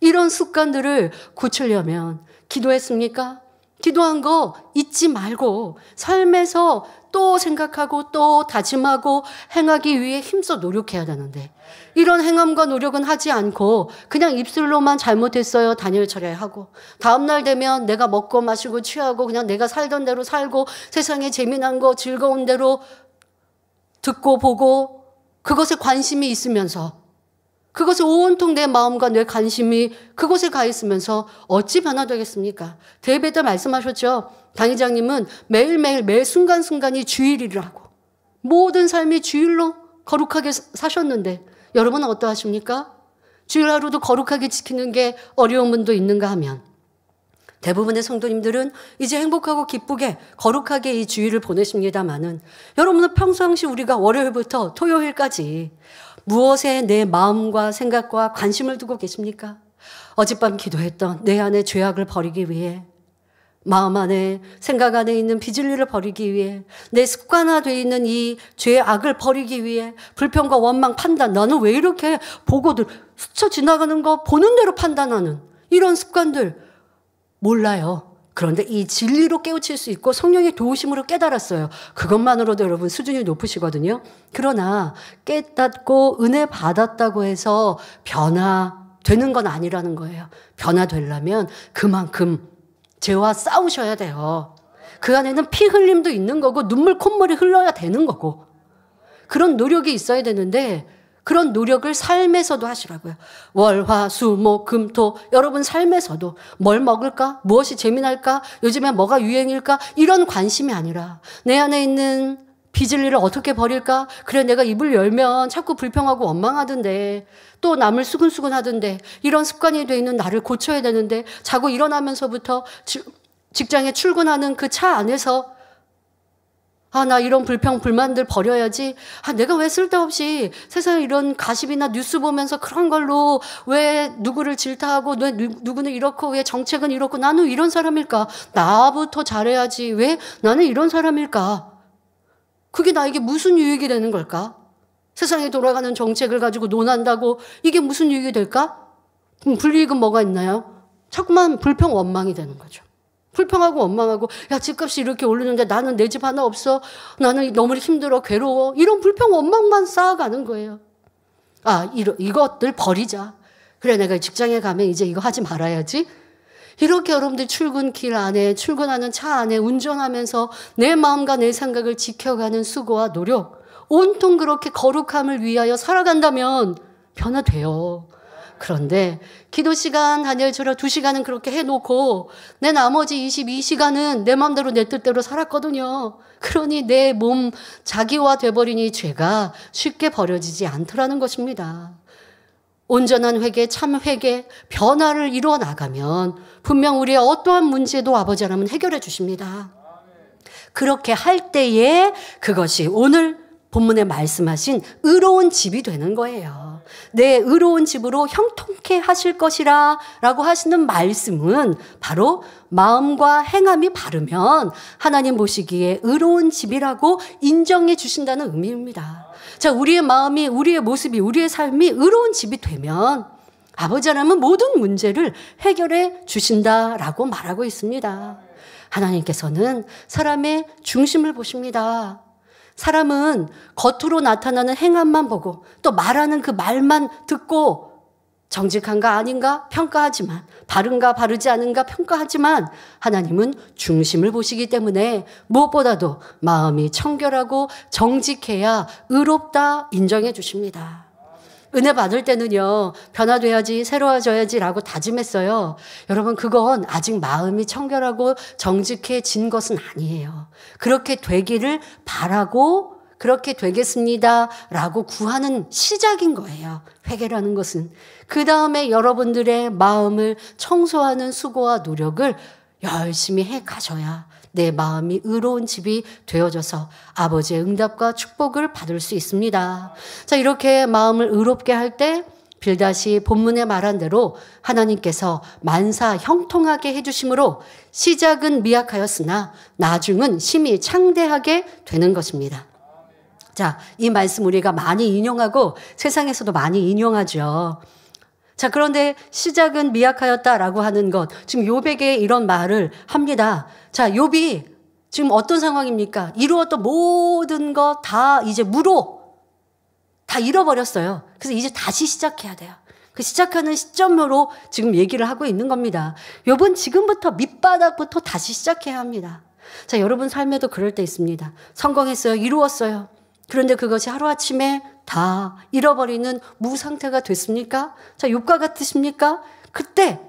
이런 습관들을 고치려면 기도했습니까? 기도한 거 잊지 말고 삶에서 또 생각하고 또 다짐하고 행하기 위해 힘써 노력해야 되는데 이런 행함과 노력은 하지 않고 그냥 입술로만 잘못했어요 단니처리 하고 다음날 되면 내가 먹고 마시고 취하고 그냥 내가 살던 대로 살고 세상에 재미난 거 즐거운 대로 듣고 보고 그것에 관심이 있으면서 그것을 온통 내 마음과 내 관심이 그곳에 가 있으면서 어찌 변화되겠습니까? 대배때 말씀하셨죠. 당의장님은 매일매일 매 순간순간이 주일이라고. 모든 삶이 주일로 거룩하게 사셨는데 여러분은 어떠하십니까? 주일 하루도 거룩하게 지키는 게 어려운 분도 있는가 하면 대부분의 성도님들은 이제 행복하고 기쁘게 거룩하게 이 주일을 보내십니다만은 여러분은 평상시 우리가 월요일부터 토요일까지 무엇에 내 마음과 생각과 관심을 두고 계십니까? 어젯밤 기도했던 내 안의 죄악을 버리기 위해 마음 안에 생각 안에 있는 비진리를 버리기 위해 내 습관화되어 있는 이 죄악을 버리기 위해 불평과 원망 판단 나는 왜 이렇게 보고들 스쳐 지나가는 거 보는 대로 판단하는 이런 습관들 몰라요. 그런데 이 진리로 깨우칠 수 있고 성령의 도우심으로 깨달았어요. 그것만으로도 여러분 수준이 높으시거든요. 그러나 깨닫고 은혜 받았다고 해서 변화되는 건 아니라는 거예요. 변화되려면 그만큼 죄와 싸우셔야 돼요. 그 안에는 피 흘림도 있는 거고 눈물 콧물이 흘러야 되는 거고 그런 노력이 있어야 되는데 그런 노력을 삶에서도 하시라고요. 월, 화, 수, 목, 금, 토. 여러분 삶에서도 뭘 먹을까? 무엇이 재미날까? 요즘에 뭐가 유행일까? 이런 관심이 아니라 내 안에 있는 비질리를 어떻게 버릴까? 그래, 내가 입을 열면 자꾸 불평하고 원망하던데, 또 남을 수근수근 하던데, 이런 습관이 돼 있는 나를 고쳐야 되는데, 자고 일어나면서부터 직장에 출근하는 그 차 안에서 아, 나 이런 불평, 불만들 버려야지. 아, 내가 왜 쓸데없이 세상에 이런 가십이나 뉴스 보면서 그런 걸로 왜 누구를 질타하고, 왜 누구는 이렇고, 왜 정책은 이렇고, 나는 이런 사람일까? 나부터 잘해야지. 왜 나는 이런 사람일까? 그게 나에게 무슨 유익이 되는 걸까? 세상에 돌아가는 정책을 가지고 논한다고 이게 무슨 유익이 될까? 음, 불이익은 뭐가 있나요? 자꾸만 불평 원망이 되는 거죠. 불평하고 원망하고 야 집값이 이렇게 오르는데 나는 내 집 하나 없어 나는 너무 힘들어 괴로워 이런 불평 원망만 쌓아가는 거예요. 아 이러, 이것들 버리자. 그래 내가 직장에 가면 이제 이거 하지 말아야지. 이렇게 여러분들 출근길 안에 출근하는 차 안에 운전하면서 내 마음과 내 생각을 지켜가는 수고와 노력 온통 그렇게 거룩함을 위하여 살아간다면 변화돼요. 그런데 기도 시간 다니엘처럼 2시간은 그렇게 해놓고 내 나머지 22시간은 내 마음대로 내 뜻대로 살았거든요. 그러니 내 몸 자기화 돼버리니 죄가 쉽게 버려지지 않더라는 것입니다. 온전한 회개, 참 회개, 변화를 이루어 나가면 분명 우리의 어떠한 문제도 아버지 하나님은 해결해 주십니다. 그렇게 할 때에 그것이 오늘 본문에 말씀하신 의로운 집이 되는 거예요. 내 의로운 집으로 형통케 하실 것이라 라고 하시는 말씀은 바로 마음과 행함이 바르면 하나님 보시기에 의로운 집이라고 인정해 주신다는 의미입니다. 자, 우리의 마음이, 우리의 모습이, 우리의 삶이 의로운 집이 되면 아버지 하나님은 모든 문제를 해결해 주신다라고 말하고 있습니다. 하나님께서는 사람의 중심을 보십니다. 사람은 겉으로 나타나는 행함만 보고 또 말하는 그 말만 듣고 정직한가 아닌가 평가하지만 바른가 바르지 않은가 평가하지만 하나님은 중심을 보시기 때문에 무엇보다도 마음이 청결하고 정직해야 의롭다 인정해 주십니다. 은혜 받을 때는요, 변화돼야지, 새로워져야지라고 다짐했어요. 여러분, 그건 아직 마음이 청결하고 정직해진 것은 아니에요. 그렇게 되기를 바라고, 그렇게 되겠습니다. 라고 구하는 시작인 거예요. 회개라는 것은. 그 다음에 여러분들의 마음을 청소하는 수고와 노력을 열심히 해 가셔야 내 마음이 의로운 집이 되어져서 아버지의 응답과 축복을 받을 수 있습니다. 자, 이렇게 마음을 의롭게 할 때 빌다시 본문에 말한 대로 하나님께서 만사 형통하게 해주심으로 시작은 미약하였으나 나중은 심히 창대하게 되는 것입니다. 자, 이 말씀 우리가 많이 인용하고 세상에서도 많이 인용하죠. 자, 그런데 시작은 미약하였다라고 하는 것. 지금 요백에 이런 말을 합니다. 자, 요비 지금 어떤 상황입니까? 이루었던 모든 것 다 이제 무로 다 잃어버렸어요. 그래서 이제 다시 시작해야 돼요. 그 시작하는 시점으로 지금 얘기를 하고 있는 겁니다. 요번 지금부터 밑바닥부터 다시 시작해야 합니다. 자, 여러분 삶에도 그럴 때 있습니다. 성공했어요. 이루었어요. 그런데 그것이 하루아침에 다 잃어버리는 무상태가 됐습니까? 자, 욕과 같으십니까? 그때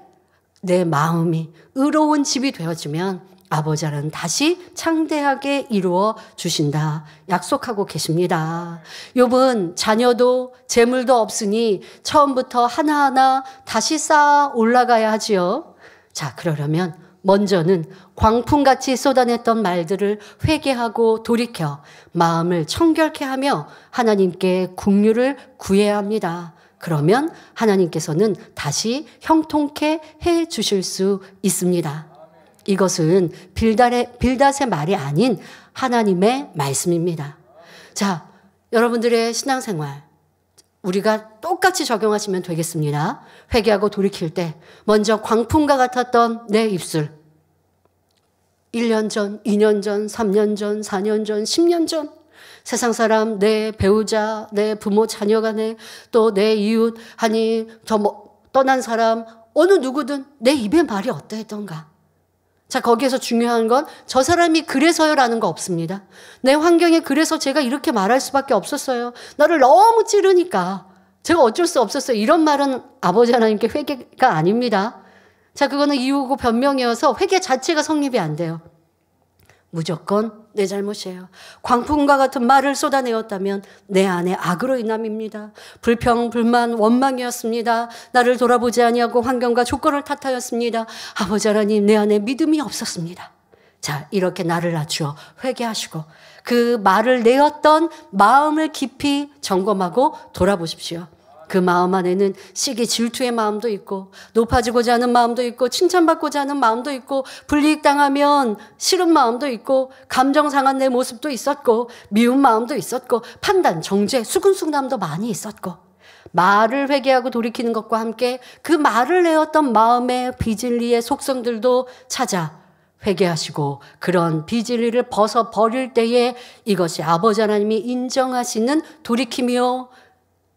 내 마음이 의로운 집이 되어지면 아버지 는 다시 창대하게 이루어 주신다. 약속하고 계십니다. 욥은 자녀도 재물도 없으니 처음부터 하나하나 다시 쌓아 올라가야 하지요. 자, 그러려면 먼저는 광풍같이 쏟아냈던 말들을 회개하고 돌이켜 마음을 청결케 하며 하나님께 국류를 구해야 합니다. 그러면 하나님께서는 다시 형통케 해 주실 수 있습니다. 이것은 빌달의, 빌닷의 말이 아닌 하나님의 말씀입니다. 자, 여러분들의 신앙생활, 우리가 똑같이 적용하시면 되겠습니다. 회개하고 돌이킬 때 먼저 광풍과 같았던 내 입술 1년 전, 2년 전, 3년 전, 4년 전, 10년 전 세상 사람, 내 배우자, 내 부모 자녀 간에 또 내 이웃, 아니 저 뭐, 떠난 사람 어느 누구든 내 입의 말이 어떠했던가 자, 거기에서 중요한 건 저 사람이 그래서요라는 거 없습니다. 내 환경에 그래서 제가 이렇게 말할 수밖에 없었어요. 나를 너무 찌르니까. 제가 어쩔 수 없었어요. 이런 말은 아버지 하나님께 회개가 아닙니다. 자, 그거는 이유고 변명이어서 회개 자체가 성립이 안 돼요. 무조건 내 잘못이에요. 광풍과 같은 말을 쏟아내었다면 내 안에 악으로 인함입니다. 불평, 불만, 원망이었습니다. 나를 돌아보지 아니하고 환경과 조건을 탓하였습니다. 아버지 하나님 내 안에 믿음이 없었습니다. 자, 이렇게 나를 낮추어 회개하시고 그 말을 내었던 마음을 깊이 점검하고 돌아보십시오. 그 마음 안에는 시기 질투의 마음도 있고 높아지고자 하는 마음도 있고 칭찬받고자 하는 마음도 있고 불이익당하면 싫은 마음도 있고 감정 상한 내 모습도 있었고 미운 마음도 있었고 판단, 정죄, 수근수근함도 많이 있었고 말을 회개하고 돌이키는 것과 함께 그 말을 내었던 마음의 비진리의 속성들도 찾아 회개하시고 그런 비진리를 벗어 버릴 때에 이것이 아버지 하나님이 인정하시는 돌이킴이요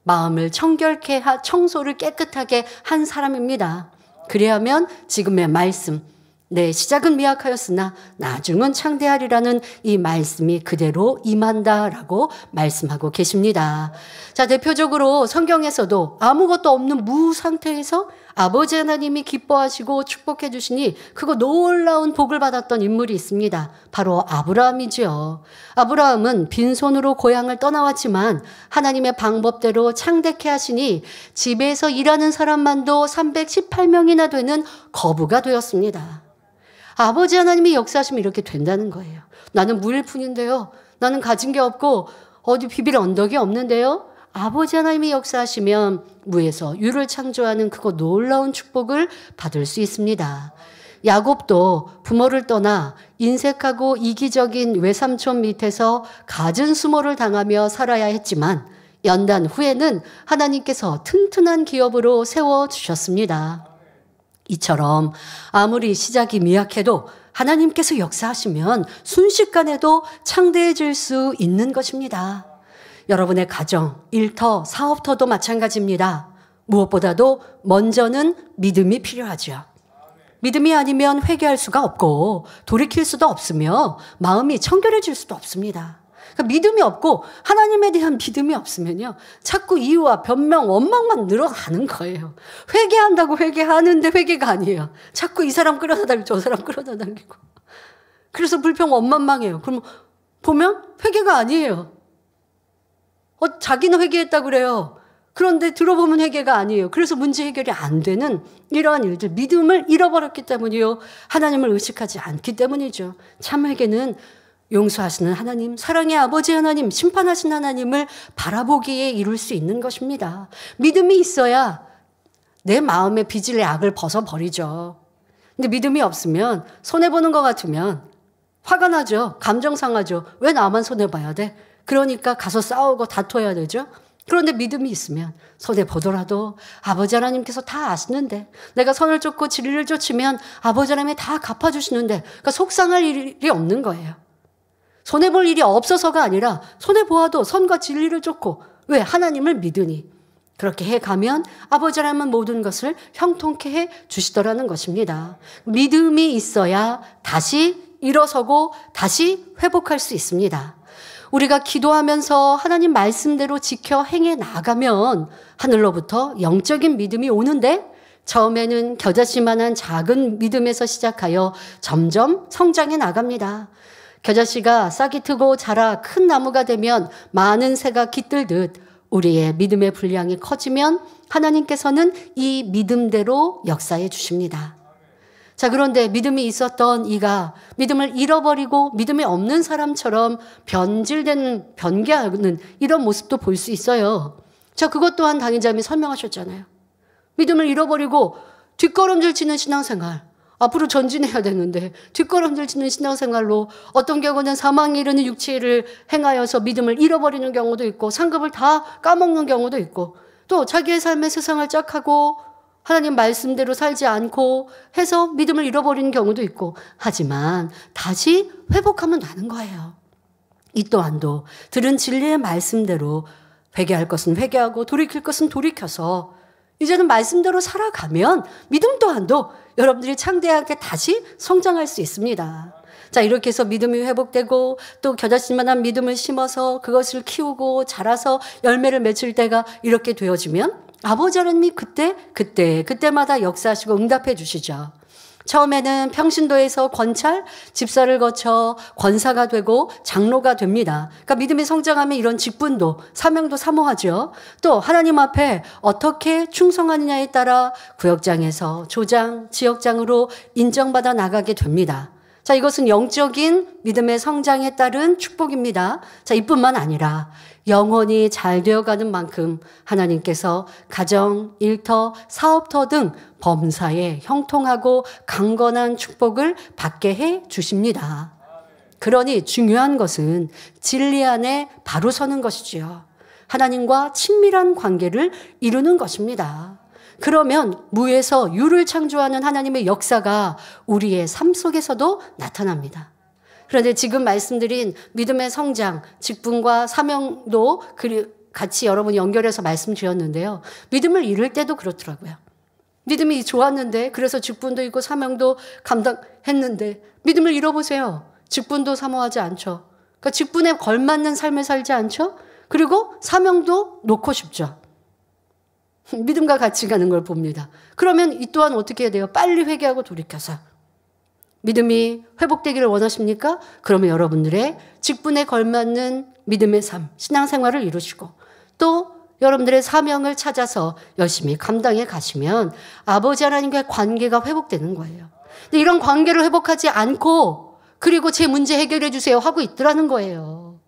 마음을 청결케 하, 청소를 깨끗하게 한 사람입니다. 그래야면 지금의 말씀, 내 시작은 미약하였으나 나중은 창대하리라는 이 말씀이 그대로 임한다라고 말씀하고 계십니다. 자, 대표적으로 성경에서도 아무것도 없는 무상태에서 아버지 하나님이 기뻐하시고 축복해 주시니 그거 놀라운 복을 받았던 인물이 있습니다. 바로 아브라함이지요. 아브라함은 빈손으로 고향을 떠나왔지만 하나님의 방법대로 창대케 하시니 집에서 일하는 사람만도 318명이나 되는 거부가 되었습니다. 아버지 하나님이 역사하시면 이렇게 된다는 거예요. 나는 무일푼인데요. 나는 가진 게 없고 어디 비빌 언덕이 없는데요. 아버지 하나님이 역사하시면 무에서 유를 창조하는 그거 놀라운 축복을 받을 수 있습니다. 야곱도 부모를 떠나 인색하고 이기적인 외삼촌 밑에서 가진 수모를 당하며 살아야 했지만 연단 후에는 하나님께서 튼튼한 기업으로 세워주셨습니다. 이처럼 아무리 시작이 미약해도 하나님께서 역사하시면 순식간에도 창대해질 수 있는 것입니다. 여러분의 가정, 일터, 사업터도 마찬가지입니다. 무엇보다도 먼저는 믿음이 필요하죠. 믿음이 아니면 회개할 수가 없고 돌이킬 수도 없으며 마음이 청결해질 수도 없습니다. 그러니까 믿음이 없고 하나님에 대한 믿음이 없으면요. 자꾸 이유와 변명, 원망만 늘어가는 거예요. 회개한다고 회개하는데 회개가 아니에요. 자꾸 이 사람 끌어다 당기고 저 사람 끌어다 당기고. 그래서 불평 원만망해요. 그럼 보면 회개가 아니에요. 어, 자기는 회개했다 그래요. 그런데 들어보면 회개가 아니에요. 그래서 문제 해결이 안 되는 이러한 일들, 믿음을 잃어버렸기 때문이요. 하나님을 의식하지 않기 때문이죠. 참 회개는 용서하시는 하나님, 사랑의 아버지 하나님, 심판하신 하나님을 바라보기에 이룰 수 있는 것입니다. 믿음이 있어야 내 마음의 빚을 악을 벗어버리죠. 근데 믿음이 없으면 손해보는 것 같으면 화가 나죠. 감정 상하죠. 왜 나만 손해봐야 돼? 그러니까 가서 싸우고 다퉈야 되죠. 그런데 믿음이 있으면 손해 보더라도 아버지 하나님께서 다 아시는데 내가 선을 쫓고 진리를 쫓으면 아버지 하나님이 다 갚아주시는데 그러니까 속상할 일이 없는 거예요. 손해 볼 일이 없어서가 아니라 손해 보아도 선과 진리를 쫓고 왜 하나님을 믿으니 그렇게 해 가면 아버지 하나님은 모든 것을 형통케 해 주시더라는 것입니다. 믿음이 있어야 다시 일어서고 다시 회복할 수 있습니다. 우리가 기도하면서 하나님 말씀대로 지켜 행해 나가면 하늘로부터 영적인 믿음이 오는데 처음에는 겨자씨만한 작은 믿음에서 시작하여 점점 성장해 나갑니다. 겨자씨가 싹이 트고 자라 큰 나무가 되면 많은 새가 깃들듯 우리의 믿음의 분량이 커지면 하나님께서는 이 믿음대로 역사해 주십니다. 자, 그런데 믿음이 있었던 이가 믿음을 잃어버리고 믿음이 없는 사람처럼 변질된, 변개하는 이런 모습도 볼 수 있어요. 자, 그것 또한 당인자님이 설명하셨잖아요. 믿음을 잃어버리고 뒷걸음질 치는 신앙생활. 앞으로 전진해야 되는데 뒷걸음질 치는 신앙생활로 어떤 경우는 사망에 이르는 육체를 행하여서 믿음을 잃어버리는 경우도 있고 상급을 다 까먹는 경우도 있고 또 자기의 삶의 세상을 짝하고 하나님 말씀대로 살지 않고 해서 믿음을 잃어버리는 경우도 있고 하지만 다시 회복하면 되는 거예요. 이 또한도 들은 진리의 말씀대로 회개할 것은 회개하고 돌이킬 것은 돌이켜서 이제는 말씀대로 살아가면 믿음 또한도 여러분들이 창대하게 다시 성장할 수 있습니다. 자, 이렇게 해서 믿음이 회복되고 또 겨자씨만한 믿음을 심어서 그것을 키우고 자라서 열매를 맺을 때가 이렇게 되어지면 아버지 하나님이 그때, 그때, 그때마다 역사하시고 응답해 주시죠. 처음에는 평신도에서 권찰, 집사를 거쳐 권사가 되고 장로가 됩니다. 그러니까 믿음이 성장하면 이런 직분도 사명도 사모하죠. 또 하나님 앞에 어떻게 충성하느냐에 따라 구역장에서 조장, 지역장으로 인정받아 나가게 됩니다. 자, 이것은 영적인 믿음의 성장에 따른 축복입니다. 자, 이뿐만 아니라 영원히잘 되어가는 만큼 하나님께서 가정, 일터, 사업터 등 범사에 형통하고 강건한 축복을 받게 해 주십니다. 그러니 중요한 것은 진리 안에 바로 서는 것이지요. 하나님과 친밀한 관계를 이루는 것입니다. 그러면 무에서 유를 창조하는 하나님의 역사가 우리의 삶 속에서도 나타납니다. 그런데 지금 말씀드린 믿음의 성장, 직분과 사명도 같이 여러분 연결해서 말씀드렸는데요. 믿음을 잃을 때도 그렇더라고요. 믿음이 좋았는데 그래서 직분도 있고 사명도 감당했는데 믿음을 잃어보세요. 직분도 사모하지 않죠. 그러니까 직분에 걸맞는 삶을 살지 않죠. 그리고 사명도 놓고 싶죠. 믿음과 같이 가는 걸 봅니다. 그러면 이 또한 어떻게 해야 돼요? 빨리 회개하고 돌이켜서 믿음이 회복되기를 원하십니까? 그러면 여러분들의 직분에 걸맞는 믿음의 삶, 신앙생활을 이루시고 또 여러분들의 사명을 찾아서 열심히 감당해 가시면 아버지 하나님과의 관계가 회복되는 거예요. 근데 이런 관계를 회복하지 않고 그리고 제 문제 해결해 주세요 하고 있더라는 거예요.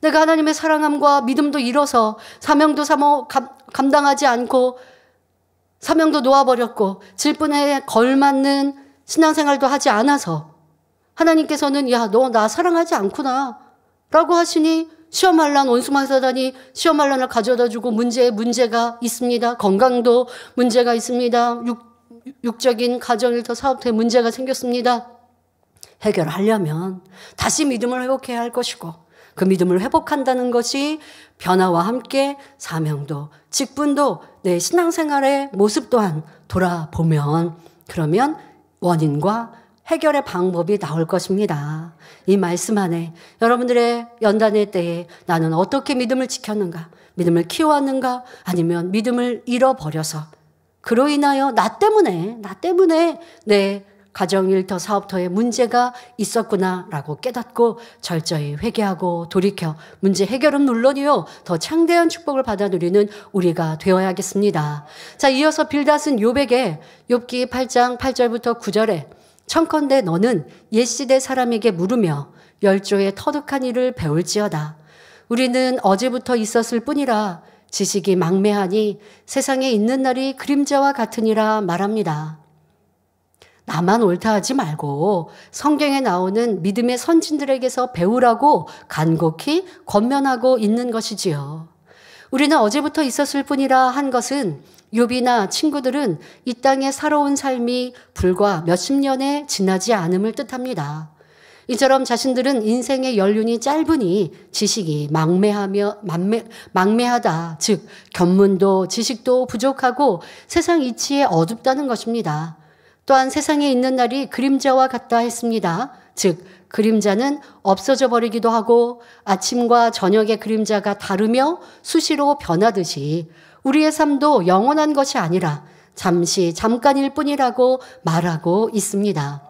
내가 하나님의 사랑함과 믿음도 잃어서 사명도 사모, 감, 감당하지 않고 사명도 놓아버렸고 질분에 걸맞는 신앙생활도 하지 않아서 하나님께서는 야 너 나 사랑하지 않구나 라고 하시니 시험할란 원수만사다니 시험할란을 가져다주고 문제에 문제가 있습니다. 건강도 문제가 있습니다. 육, 적인 가정일터 사업에 문제가 생겼습니다. 해결하려면 다시 믿음을 회복해야 할 것이고 그 믿음을 회복한다는 것이 변화와 함께 사명도 직분도 내 신앙생활의 모습 또한 돌아보면 그러면 원인과 해결의 방법이 나올 것입니다. 이 말씀 안에 여러분들의 연단의 때에 나는 어떻게 믿음을 지켰는가, 믿음을 키워왔는가, 아니면 믿음을 잃어버려서 그로 인하여 나 때문에, 나 때문에 내 가정일터 사업터에 문제가 있었구나라고 깨닫고 철저히 회개하고 돌이켜 문제 해결은 물론이요 더 창대한 축복을 받아 누리는 우리가 되어야겠습니다. 자 이어서 빌닷은 요백에 욥기 8장 8절부터 9절에 청컨대 너는 옛시대 사람에게 물으며 열조의 터득한 일을 배울지어다. 우리는 어제부터 있었을 뿐이라 지식이 망매하니 세상에 있는 날이 그림자와 같으니라 말합니다. 나만 옳다 하지 말고 성경에 나오는 믿음의 선진들에게서 배우라고 간곡히 권면하고 있는 것이지요. 우리는 어제부터 있었을 뿐이라 한 것은 요비나 친구들은 이 땅에 살아온 삶이 불과 몇십 년에 지나지 않음을 뜻합니다. 이처럼 자신들은 인생의 연륜이 짧으니 지식이 막매하며 막매, 막매하다 즉 견문도 지식도 부족하고 세상 이치에 어둡다는 것입니다. 또한 세상에 있는 날이 그림자와 같다 했습니다. 즉, 그림자는 없어져 버리기도 하고 아침과 저녁의 그림자가 다르며 수시로 변하듯이 우리의 삶도 영원한 것이 아니라 잠시 잠깐일 뿐이라고 말하고 있습니다.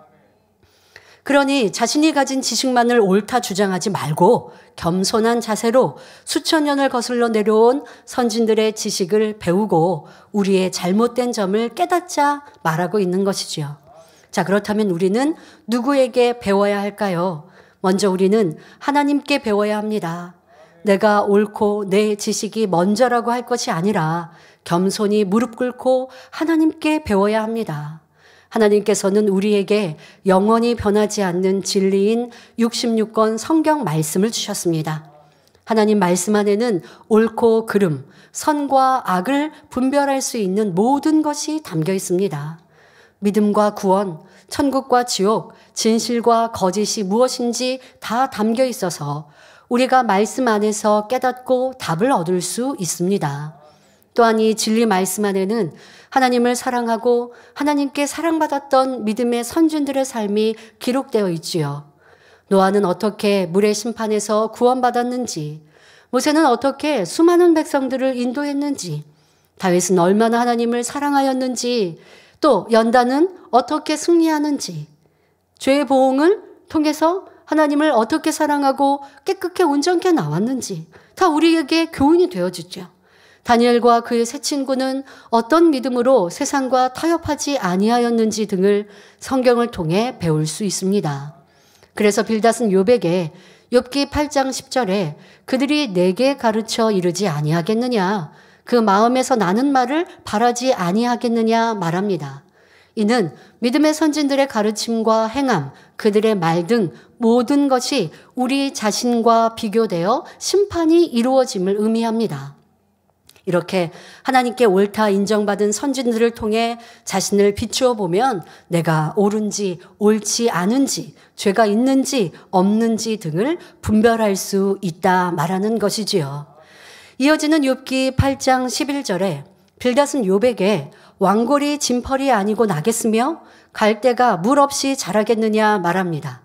그러니 자신이 가진 지식만을 옳다 주장하지 말고 겸손한 자세로 수천 년을 거슬러 내려온 선진들의 지식을 배우고 우리의 잘못된 점을 깨닫자 말하고 있는 것이지요. 자, 그렇다면 우리는 누구에게 배워야 할까요? 먼저 우리는 하나님께 배워야 합니다. 내가 옳고 내 지식이 먼저라고 할 것이 아니라 겸손히 무릎 꿇고 하나님께 배워야 합니다. 하나님께서는 우리에게 영원히 변하지 않는 진리인 66권 성경 말씀을 주셨습니다. 하나님 말씀 안에는 옳고 그름, 선과 악을 분별할 수 있는 모든 것이 담겨 있습니다. 믿음과 구원, 천국과 지옥, 진실과 거짓이 무엇인지 다 담겨 있어서 우리가 말씀 안에서 깨닫고 답을 얻을 수 있습니다. 또한 이 진리 말씀 안에는 하나님을 사랑하고 하나님께 사랑받았던 믿음의 선진들의 삶이 기록되어 있지요. 노아는 어떻게 물의 심판에서 구원받았는지, 모세는 어떻게 수많은 백성들을 인도했는지, 다윗은 얼마나 하나님을 사랑하였는지, 또 연단은 어떻게 승리하는지, 죄의 보응을 통해서 하나님을 어떻게 사랑하고 깨끗해 온전케 나왔는지 다 우리에게 교훈이 되어주죠. 다니엘과 그의 세 친구는 어떤 믿음으로 세상과 타협하지 아니하였는지 등을 성경을 통해 배울 수 있습니다. 그래서 빌닷은 욥에 욥기 8장 10절에 그들이 내게 가르쳐 이르지 아니하겠느냐 그 마음에서 나는 말을 바라지 아니하겠느냐 말합니다. 이는 믿음의 선진들의 가르침과 행함, 그들의 말 등 모든 것이 우리 자신과 비교되어 심판이 이루어짐을 의미합니다. 이렇게 하나님께 옳다 인정받은 선진들을 통해 자신을 비추어 보면 내가 옳은지 옳지 않은지 죄가 있는지 없는지 등을 분별할 수 있다 말하는 것이지요. 이어지는 욥기 8장 11절에 빌닷은 욥에게 왕골이 진펄이 아니고 나겠으며 갈대가 물 없이 자라겠느냐 말합니다.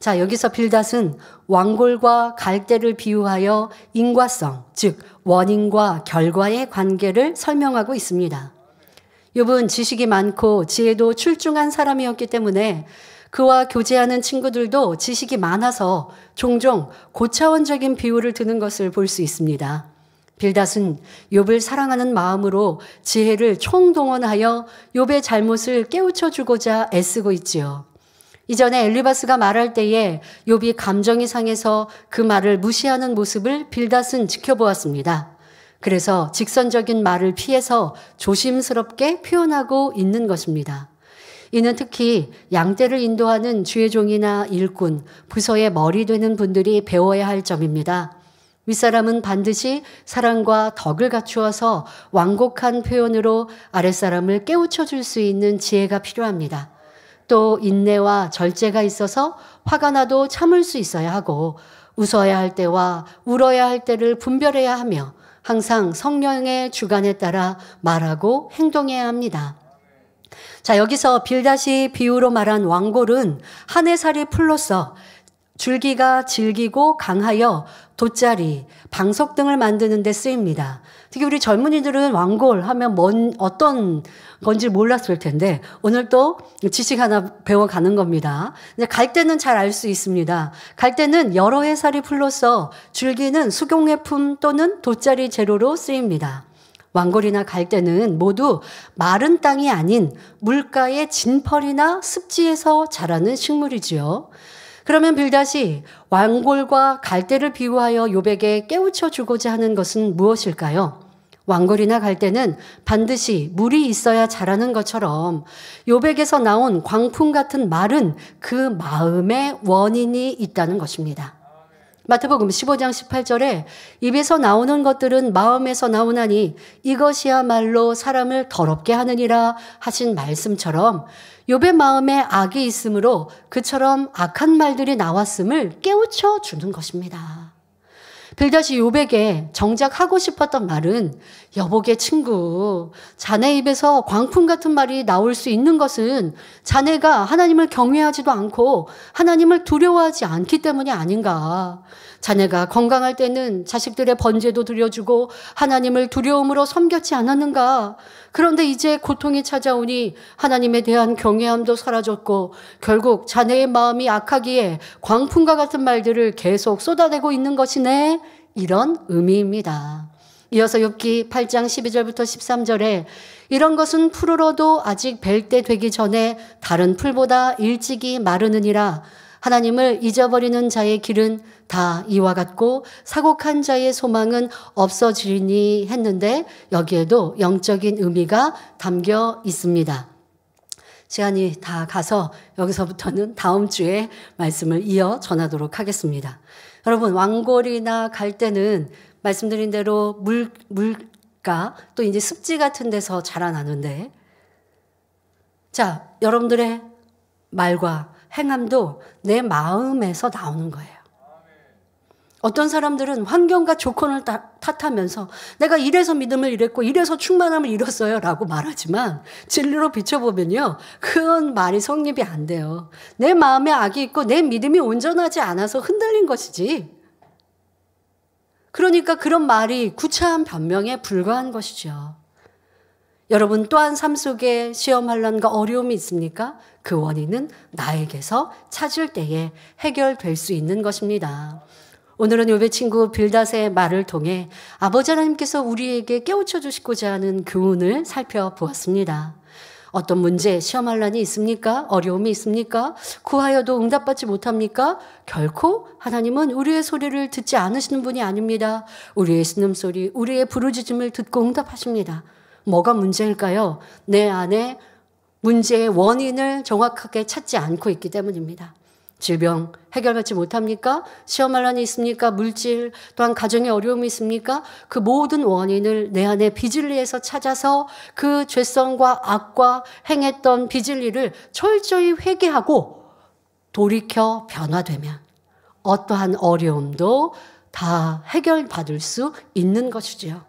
자, 여기서 빌닷은 왕골과 갈대를 비유하여 인과성, 즉 원인과 결과의 관계를 설명하고 있습니다. 욥은 지식이 많고 지혜도 출중한 사람이었기 때문에 그와 교제하는 친구들도 지식이 많아서 종종 고차원적인 비유를 드는 것을 볼 수 있습니다. 빌닷은 욥을 사랑하는 마음으로 지혜를 총동원하여 욥의 잘못을 깨우쳐 주고자 애쓰고 있지요. 이전에 엘리바스가 말할 때에 욥이 감정이 상해서 그 말을 무시하는 모습을 빌닷은 지켜보았습니다. 그래서 직선적인 말을 피해서 조심스럽게 표현하고 있는 것입니다. 이는 특히 양떼를 인도하는 주의종이나 일꾼, 부서의 머리 되는 분들이 배워야 할 점입니다. 윗사람은 반드시 사랑과 덕을 갖추어서 완곡한 표현으로 아랫사람을 깨우쳐 줄 수 있는 지혜가 필요합니다. 또 인내와 절제가 있어서 화가 나도 참을 수 있어야 하고 웃어야 할 때와 울어야 할 때를 분별해야 하며 항상 성령의 주관에 따라 말하고 행동해야 합니다. 자, 여기서 빌다시 비유로 말한 왕골은 한해살이 풀로서 줄기가 질기고 강하여 돗자리, 방석 등을 만드는 데 쓰입니다. 특히 우리 젊은이들은 왕골 하면 뭔 어떤 건지 몰랐을 텐데 오늘 또 지식 하나 배워가는 겁니다. 근데 갈 때는 잘 알 수 있습니다. 갈 때는 여러 해살이 풀러서 줄기는 수경해품 또는 돗자리 재료로 쓰입니다. 왕골이나 갈때는 모두 마른 땅이 아닌 물가의 진펄이나 습지에서 자라는 식물이지요. 그러면 빌다시 왕골과 갈대를 비유하여 요백에 깨우쳐 주고자 하는 것은 무엇일까요? 왕골이나 갈 때는 반드시 물이 있어야 자라는 것처럼 요백에서 나온 광풍 같은 말은 그 마음의 원인이 있다는 것입니다. 마태복음 15장 18절에 입에서 나오는 것들은 마음에서 나오나니 이것이야말로 사람을 더럽게 하느니라 하신 말씀처럼 요배 마음에 악이 있으므로 그처럼 악한 말들이 나왔음을 깨우쳐 주는 것입니다. 그러다시 요백에 정작 하고 싶었던 말은 여보게 친구, 자네 입에서 광풍 같은 말이 나올 수 있는 것은 자네가 하나님을 경외하지도 않고 하나님을 두려워하지 않기 때문이 아닌가. 자네가 건강할 때는 자식들의 번제도 드려주고 하나님을 두려움으로 섬겼지 않았는가. 그런데 이제 고통이 찾아오니 하나님에 대한 경외함도 사라졌고 결국 자네의 마음이 악하기에 광풍과 같은 말들을 계속 쏟아내고 있는 것이네. 이런 의미입니다. 이어서 욥기 8장 12절부터 13절에 이런 것은 푸르러도 아직 벨 때 되기 전에 다른 풀보다 일찍이 마르느니라 하나님을 잊어버리는 자의 길은 다 이와 같고 사곡한 자의 소망은 없어지리니 했는데 여기에도 영적인 의미가 담겨 있습니다. 시간이 다 가서 여기서부터는 다음 주에 말씀을 이어 전하도록 하겠습니다. 여러분, 왕골이나 갈 때는 말씀드린 대로 물, 물가 또 이제 습지 같은 데서 자라나는데 자, 여러분들의 말과 행함도 내 마음에서 나오는 거예요. 어떤 사람들은 환경과 조건을 탓하면서 내가 이래서 믿음을 잃었고 이래서 충만함을 잃었어요 라고 말하지만 진리로 비춰보면요. 그건 말이 성립이 안 돼요. 내 마음에 악이 있고 내 믿음이 온전하지 않아서 흔들린 것이지. 그러니까 그런 말이 구차한 변명에 불과한 것이죠. 여러분 또한 삶 속에 시험 환란과 어려움이 있습니까? 그 원인은 나에게서 찾을 때에 해결될 수 있는 것입니다. 오늘은 요배 친구 빌닷의 말을 통해 아버지 하나님께서 우리에게 깨우쳐 주시고자 하는 교훈을 살펴보았습니다. 어떤 문제, 시험할란이 있습니까? 어려움이 있습니까? 구하여도 응답받지 못합니까? 결코 하나님은 우리의 소리를 듣지 않으시는 분이 아닙니다. 우리의 신음소리, 우리의 부르짖음을 듣고 응답하십니다. 뭐가 문제일까요? 내 안에 문제의 원인을 정확하게 찾지 않고 있기 때문입니다. 질병 해결받지 못합니까? 시험할란이 있습니까? 물질 또한 가정의 어려움이 있습니까? 그 모든 원인을 내 안에 비질리에서 찾아서 그 죄성과 악과 행했던 비질리를 철저히 회개하고 돌이켜 변화되면 어떠한 어려움도 다 해결받을 수 있는 것이지요.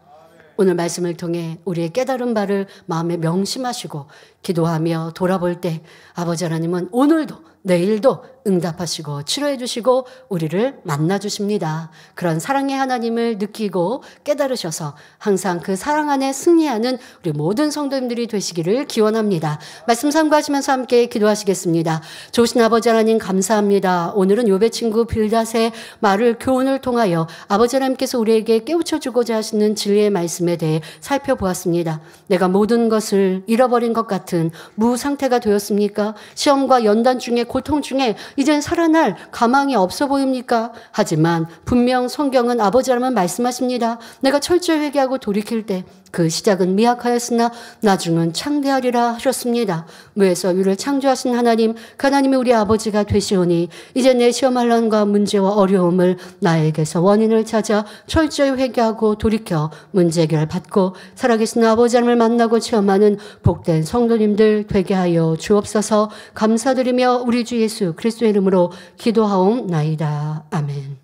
오늘 말씀을 통해 우리의 깨달은 바를 마음에 명심하시고 기도하며 돌아볼 때 아버지 하나님은 오늘도 내일도 응답하시고 치료해 주시고 우리를 만나 주십니다. 그런 사랑의 하나님을 느끼고 깨달으셔서 항상 그 사랑 안에 승리하는 우리 모든 성도님들이 되시기를 기원합니다. 말씀 상고하시면서 함께 기도하시겠습니다. 좋으신 아버지 하나님 감사합니다. 오늘은 요배 친구 빌닷의 말을 교훈을 통하여 아버지 하나님께서 우리에게 깨우쳐 주고자 하시는 진리의 말씀에 대해 살펴보았습니다. 내가 모든 것을 잃어버린 것 같은 무상태가 되었습니까? 시험과 연단 중에 고통 중에 이젠 살아날 가망이 없어 보입니까? 하지만 분명 성경은 아버지 하나 말씀하십니다. 내가 철저히 회개하고 돌이킬 때그 시작은 미약하였으나 나중은 창대하리라 하셨습니다. 무에서 유를 창조하신 하나님, 하나님이 우리 아버지가 되시오니 이제 내 시험할 난과 문제와 어려움을 나에게서 원인을 찾아 철저히 회개하고 돌이켜 문제 결 받고 살아계신 아버지 님을 만나고 체험하는 복된 성도님들 되게 하여 주옵소서 감사드리며 우리 주 예수 그리스도의 이름으로 기도하옵나이다. 아멘.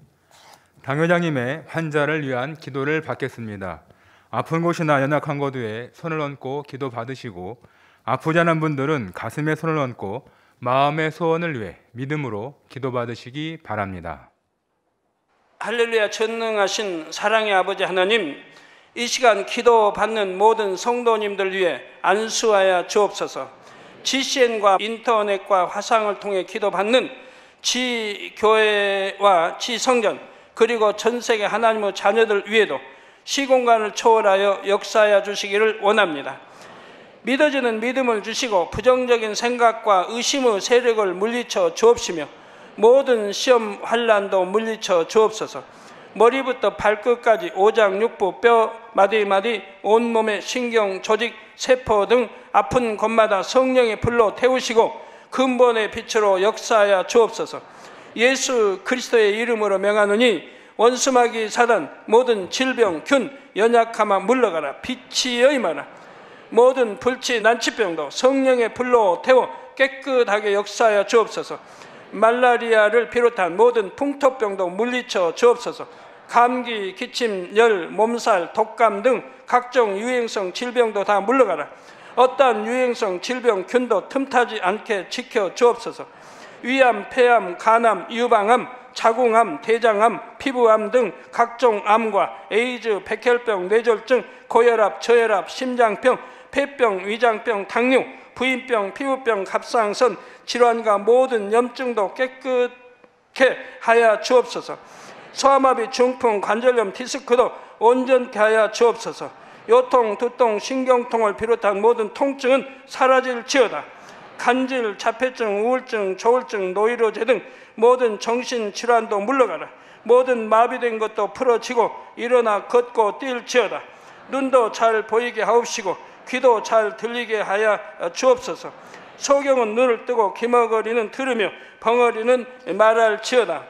당회장님의 환자를 위한 기도를 받겠습니다. 아픈 곳이나 연약한 곳 위에 손을 얹고 기도 받으시고 아프지 않은 분들은 가슴에 손을 얹고 마음의 소원을 위해 믿음으로 기도 받으시기 바랍니다. 할렐루야 전능하신 사랑의 아버지 하나님 이 시간 기도 받는 모든 성도님들 위해 안수하여 주옵소서 GCN과 인터넷과 화상을 통해 기도 받는 지교회와 지성전 그리고 전 세계 하나님의 자녀들 위에도 시공간을 초월하여 역사하여 주시기를 원합니다. 믿어지는 믿음을 주시고 부정적인 생각과 의심의 세력을 물리쳐 주옵시며 모든 시험 환란도 물리쳐 주옵소서. 머리부터 발끝까지 오장육부 뼈 마디마디 온몸의 신경 조직 세포 등 아픈 곳마다 성령의 불로 태우시고 근본의 빛으로 역사하여 주옵소서. 예수 그리스도의 이름으로 명하노니 원수마귀 사단 모든 질병 균 연약함아 물러가라 빛이 여임하라 모든 불치 난치병도 성령의 불로 태워 깨끗하게 역사하여 주옵소서 말라리아를 비롯한 모든 풍토병도 물리쳐 주옵소서 감기, 기침, 열, 몸살, 독감 등 각종 유행성 질병도 다 물러가라 어떠한 유행성 질병 균도 틈타지 않게 지켜 주옵소서 위암, 폐암, 간암, 유방암 자궁암, 대장암, 피부암 등 각종 암과 에이즈, 백혈병, 뇌졸중, 고혈압, 저혈압, 심장병, 폐병, 위장병, 당뇨, 부인병, 피부병, 갑상선 질환과 모든 염증도 깨끗해 하여 주옵소서. 소아마비, 중풍, 관절염, 디스크도 온전히 하여 주옵소서. 요통, 두통, 신경통을 비롯한 모든 통증은 사라질지어다. 간질, 자폐증, 우울증, 조울증, 노이로제 등 모든 정신질환도 물러가라 모든 마비된 것도 풀어지고 일어나 걷고 뛸지어다 눈도 잘 보이게 하옵시고 귀도 잘 들리게 하여 주옵소서 소경은 눈을 뜨고 기먹거리는 들으며 벙어리는 말할지어다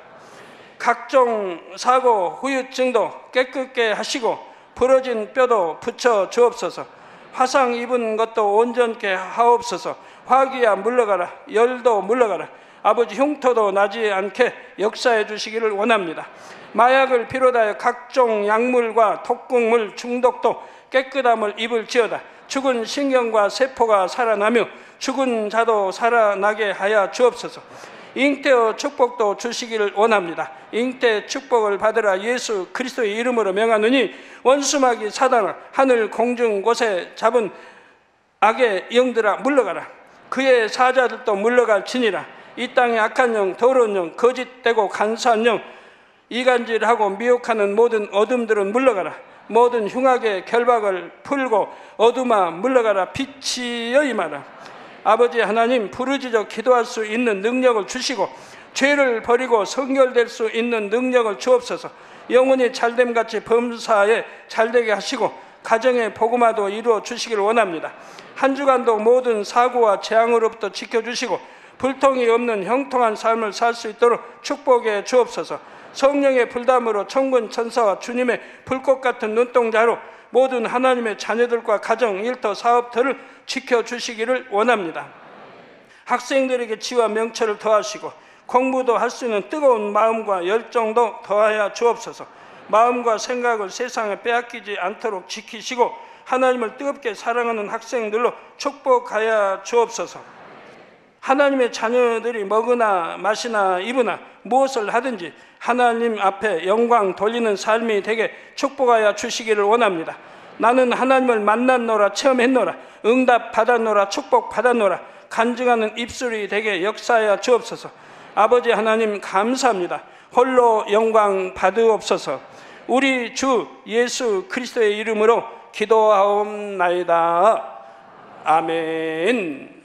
각종 사고 후유증도 깨끗게 하시고 부러진 뼈도 붙여 주옵소서 화상 입은 것도 온전케 하옵소서 화기야 물러가라 열도 물러가라 아버지 흉터도 나지 않게 역사해 주시기를 원합니다. 마약을 비롯하여 각종 약물과 독극물 중독도 깨끗함을 입을 지어다 죽은 신경과 세포가 살아나며 죽은 자도 살아나게 하여 주옵소서 잉태의 축복도 주시기를 원합니다 잉태 축복을 받으라 예수 그리스도의 이름으로 명하느니 원수막이 사단을 하늘 공중 곳에 잡은 악의 영들아 물러가라 그의 사자들도 물러갈지니라 이 땅의 악한 영, 더러운 영, 거짓되고 간사한 영, 이간질하고 미혹하는 모든 어둠들은 물러가라. 모든 흉악의 결박을 풀고 어둠아 물러가라. 빛이여 임하라. 아버지 하나님 부르짖어 기도할 수 있는 능력을 주시고 죄를 버리고 성결될 수 있는 능력을 주옵소서. 영혼이 잘됨같이 범사에 잘되게 하시고 가정의 복음화도 이루어 주시기 원합니다. 한 주간도 모든 사고와 재앙으로부터 지켜주시고 불통이 없는 형통한 삶을 살 수 있도록 축복해 주옵소서. 성령의 불담으로 천군 천사와 주님의 불꽃 같은 눈동자로 모든 하나님의 자녀들과 가정, 일터, 사업터를 지켜주시기를 원합니다. 학생들에게 지와 명철을 더하시고 공부도 할 수 있는 뜨거운 마음과 열정도 더하여 주옵소서. 마음과 생각을 세상에 빼앗기지 않도록 지키시고 하나님을 뜨겁게 사랑하는 학생들로 축복하여 주옵소서. 하나님의 자녀들이 먹으나 마시나 입으나 무엇을 하든지 하나님 앞에 영광 돌리는 삶이 되게 축복하여 주시기를 원합니다. 나는 하나님을 만났노라 체험했노라 응답 받았노라 축복 받았노라 간증하는 입술이 되게 역사하여 주옵소서. 아버지 하나님 감사합니다. 홀로 영광 받으옵소서. 우리 주 예수 그리스도의 이름으로 기도하옵나이다. 아멘.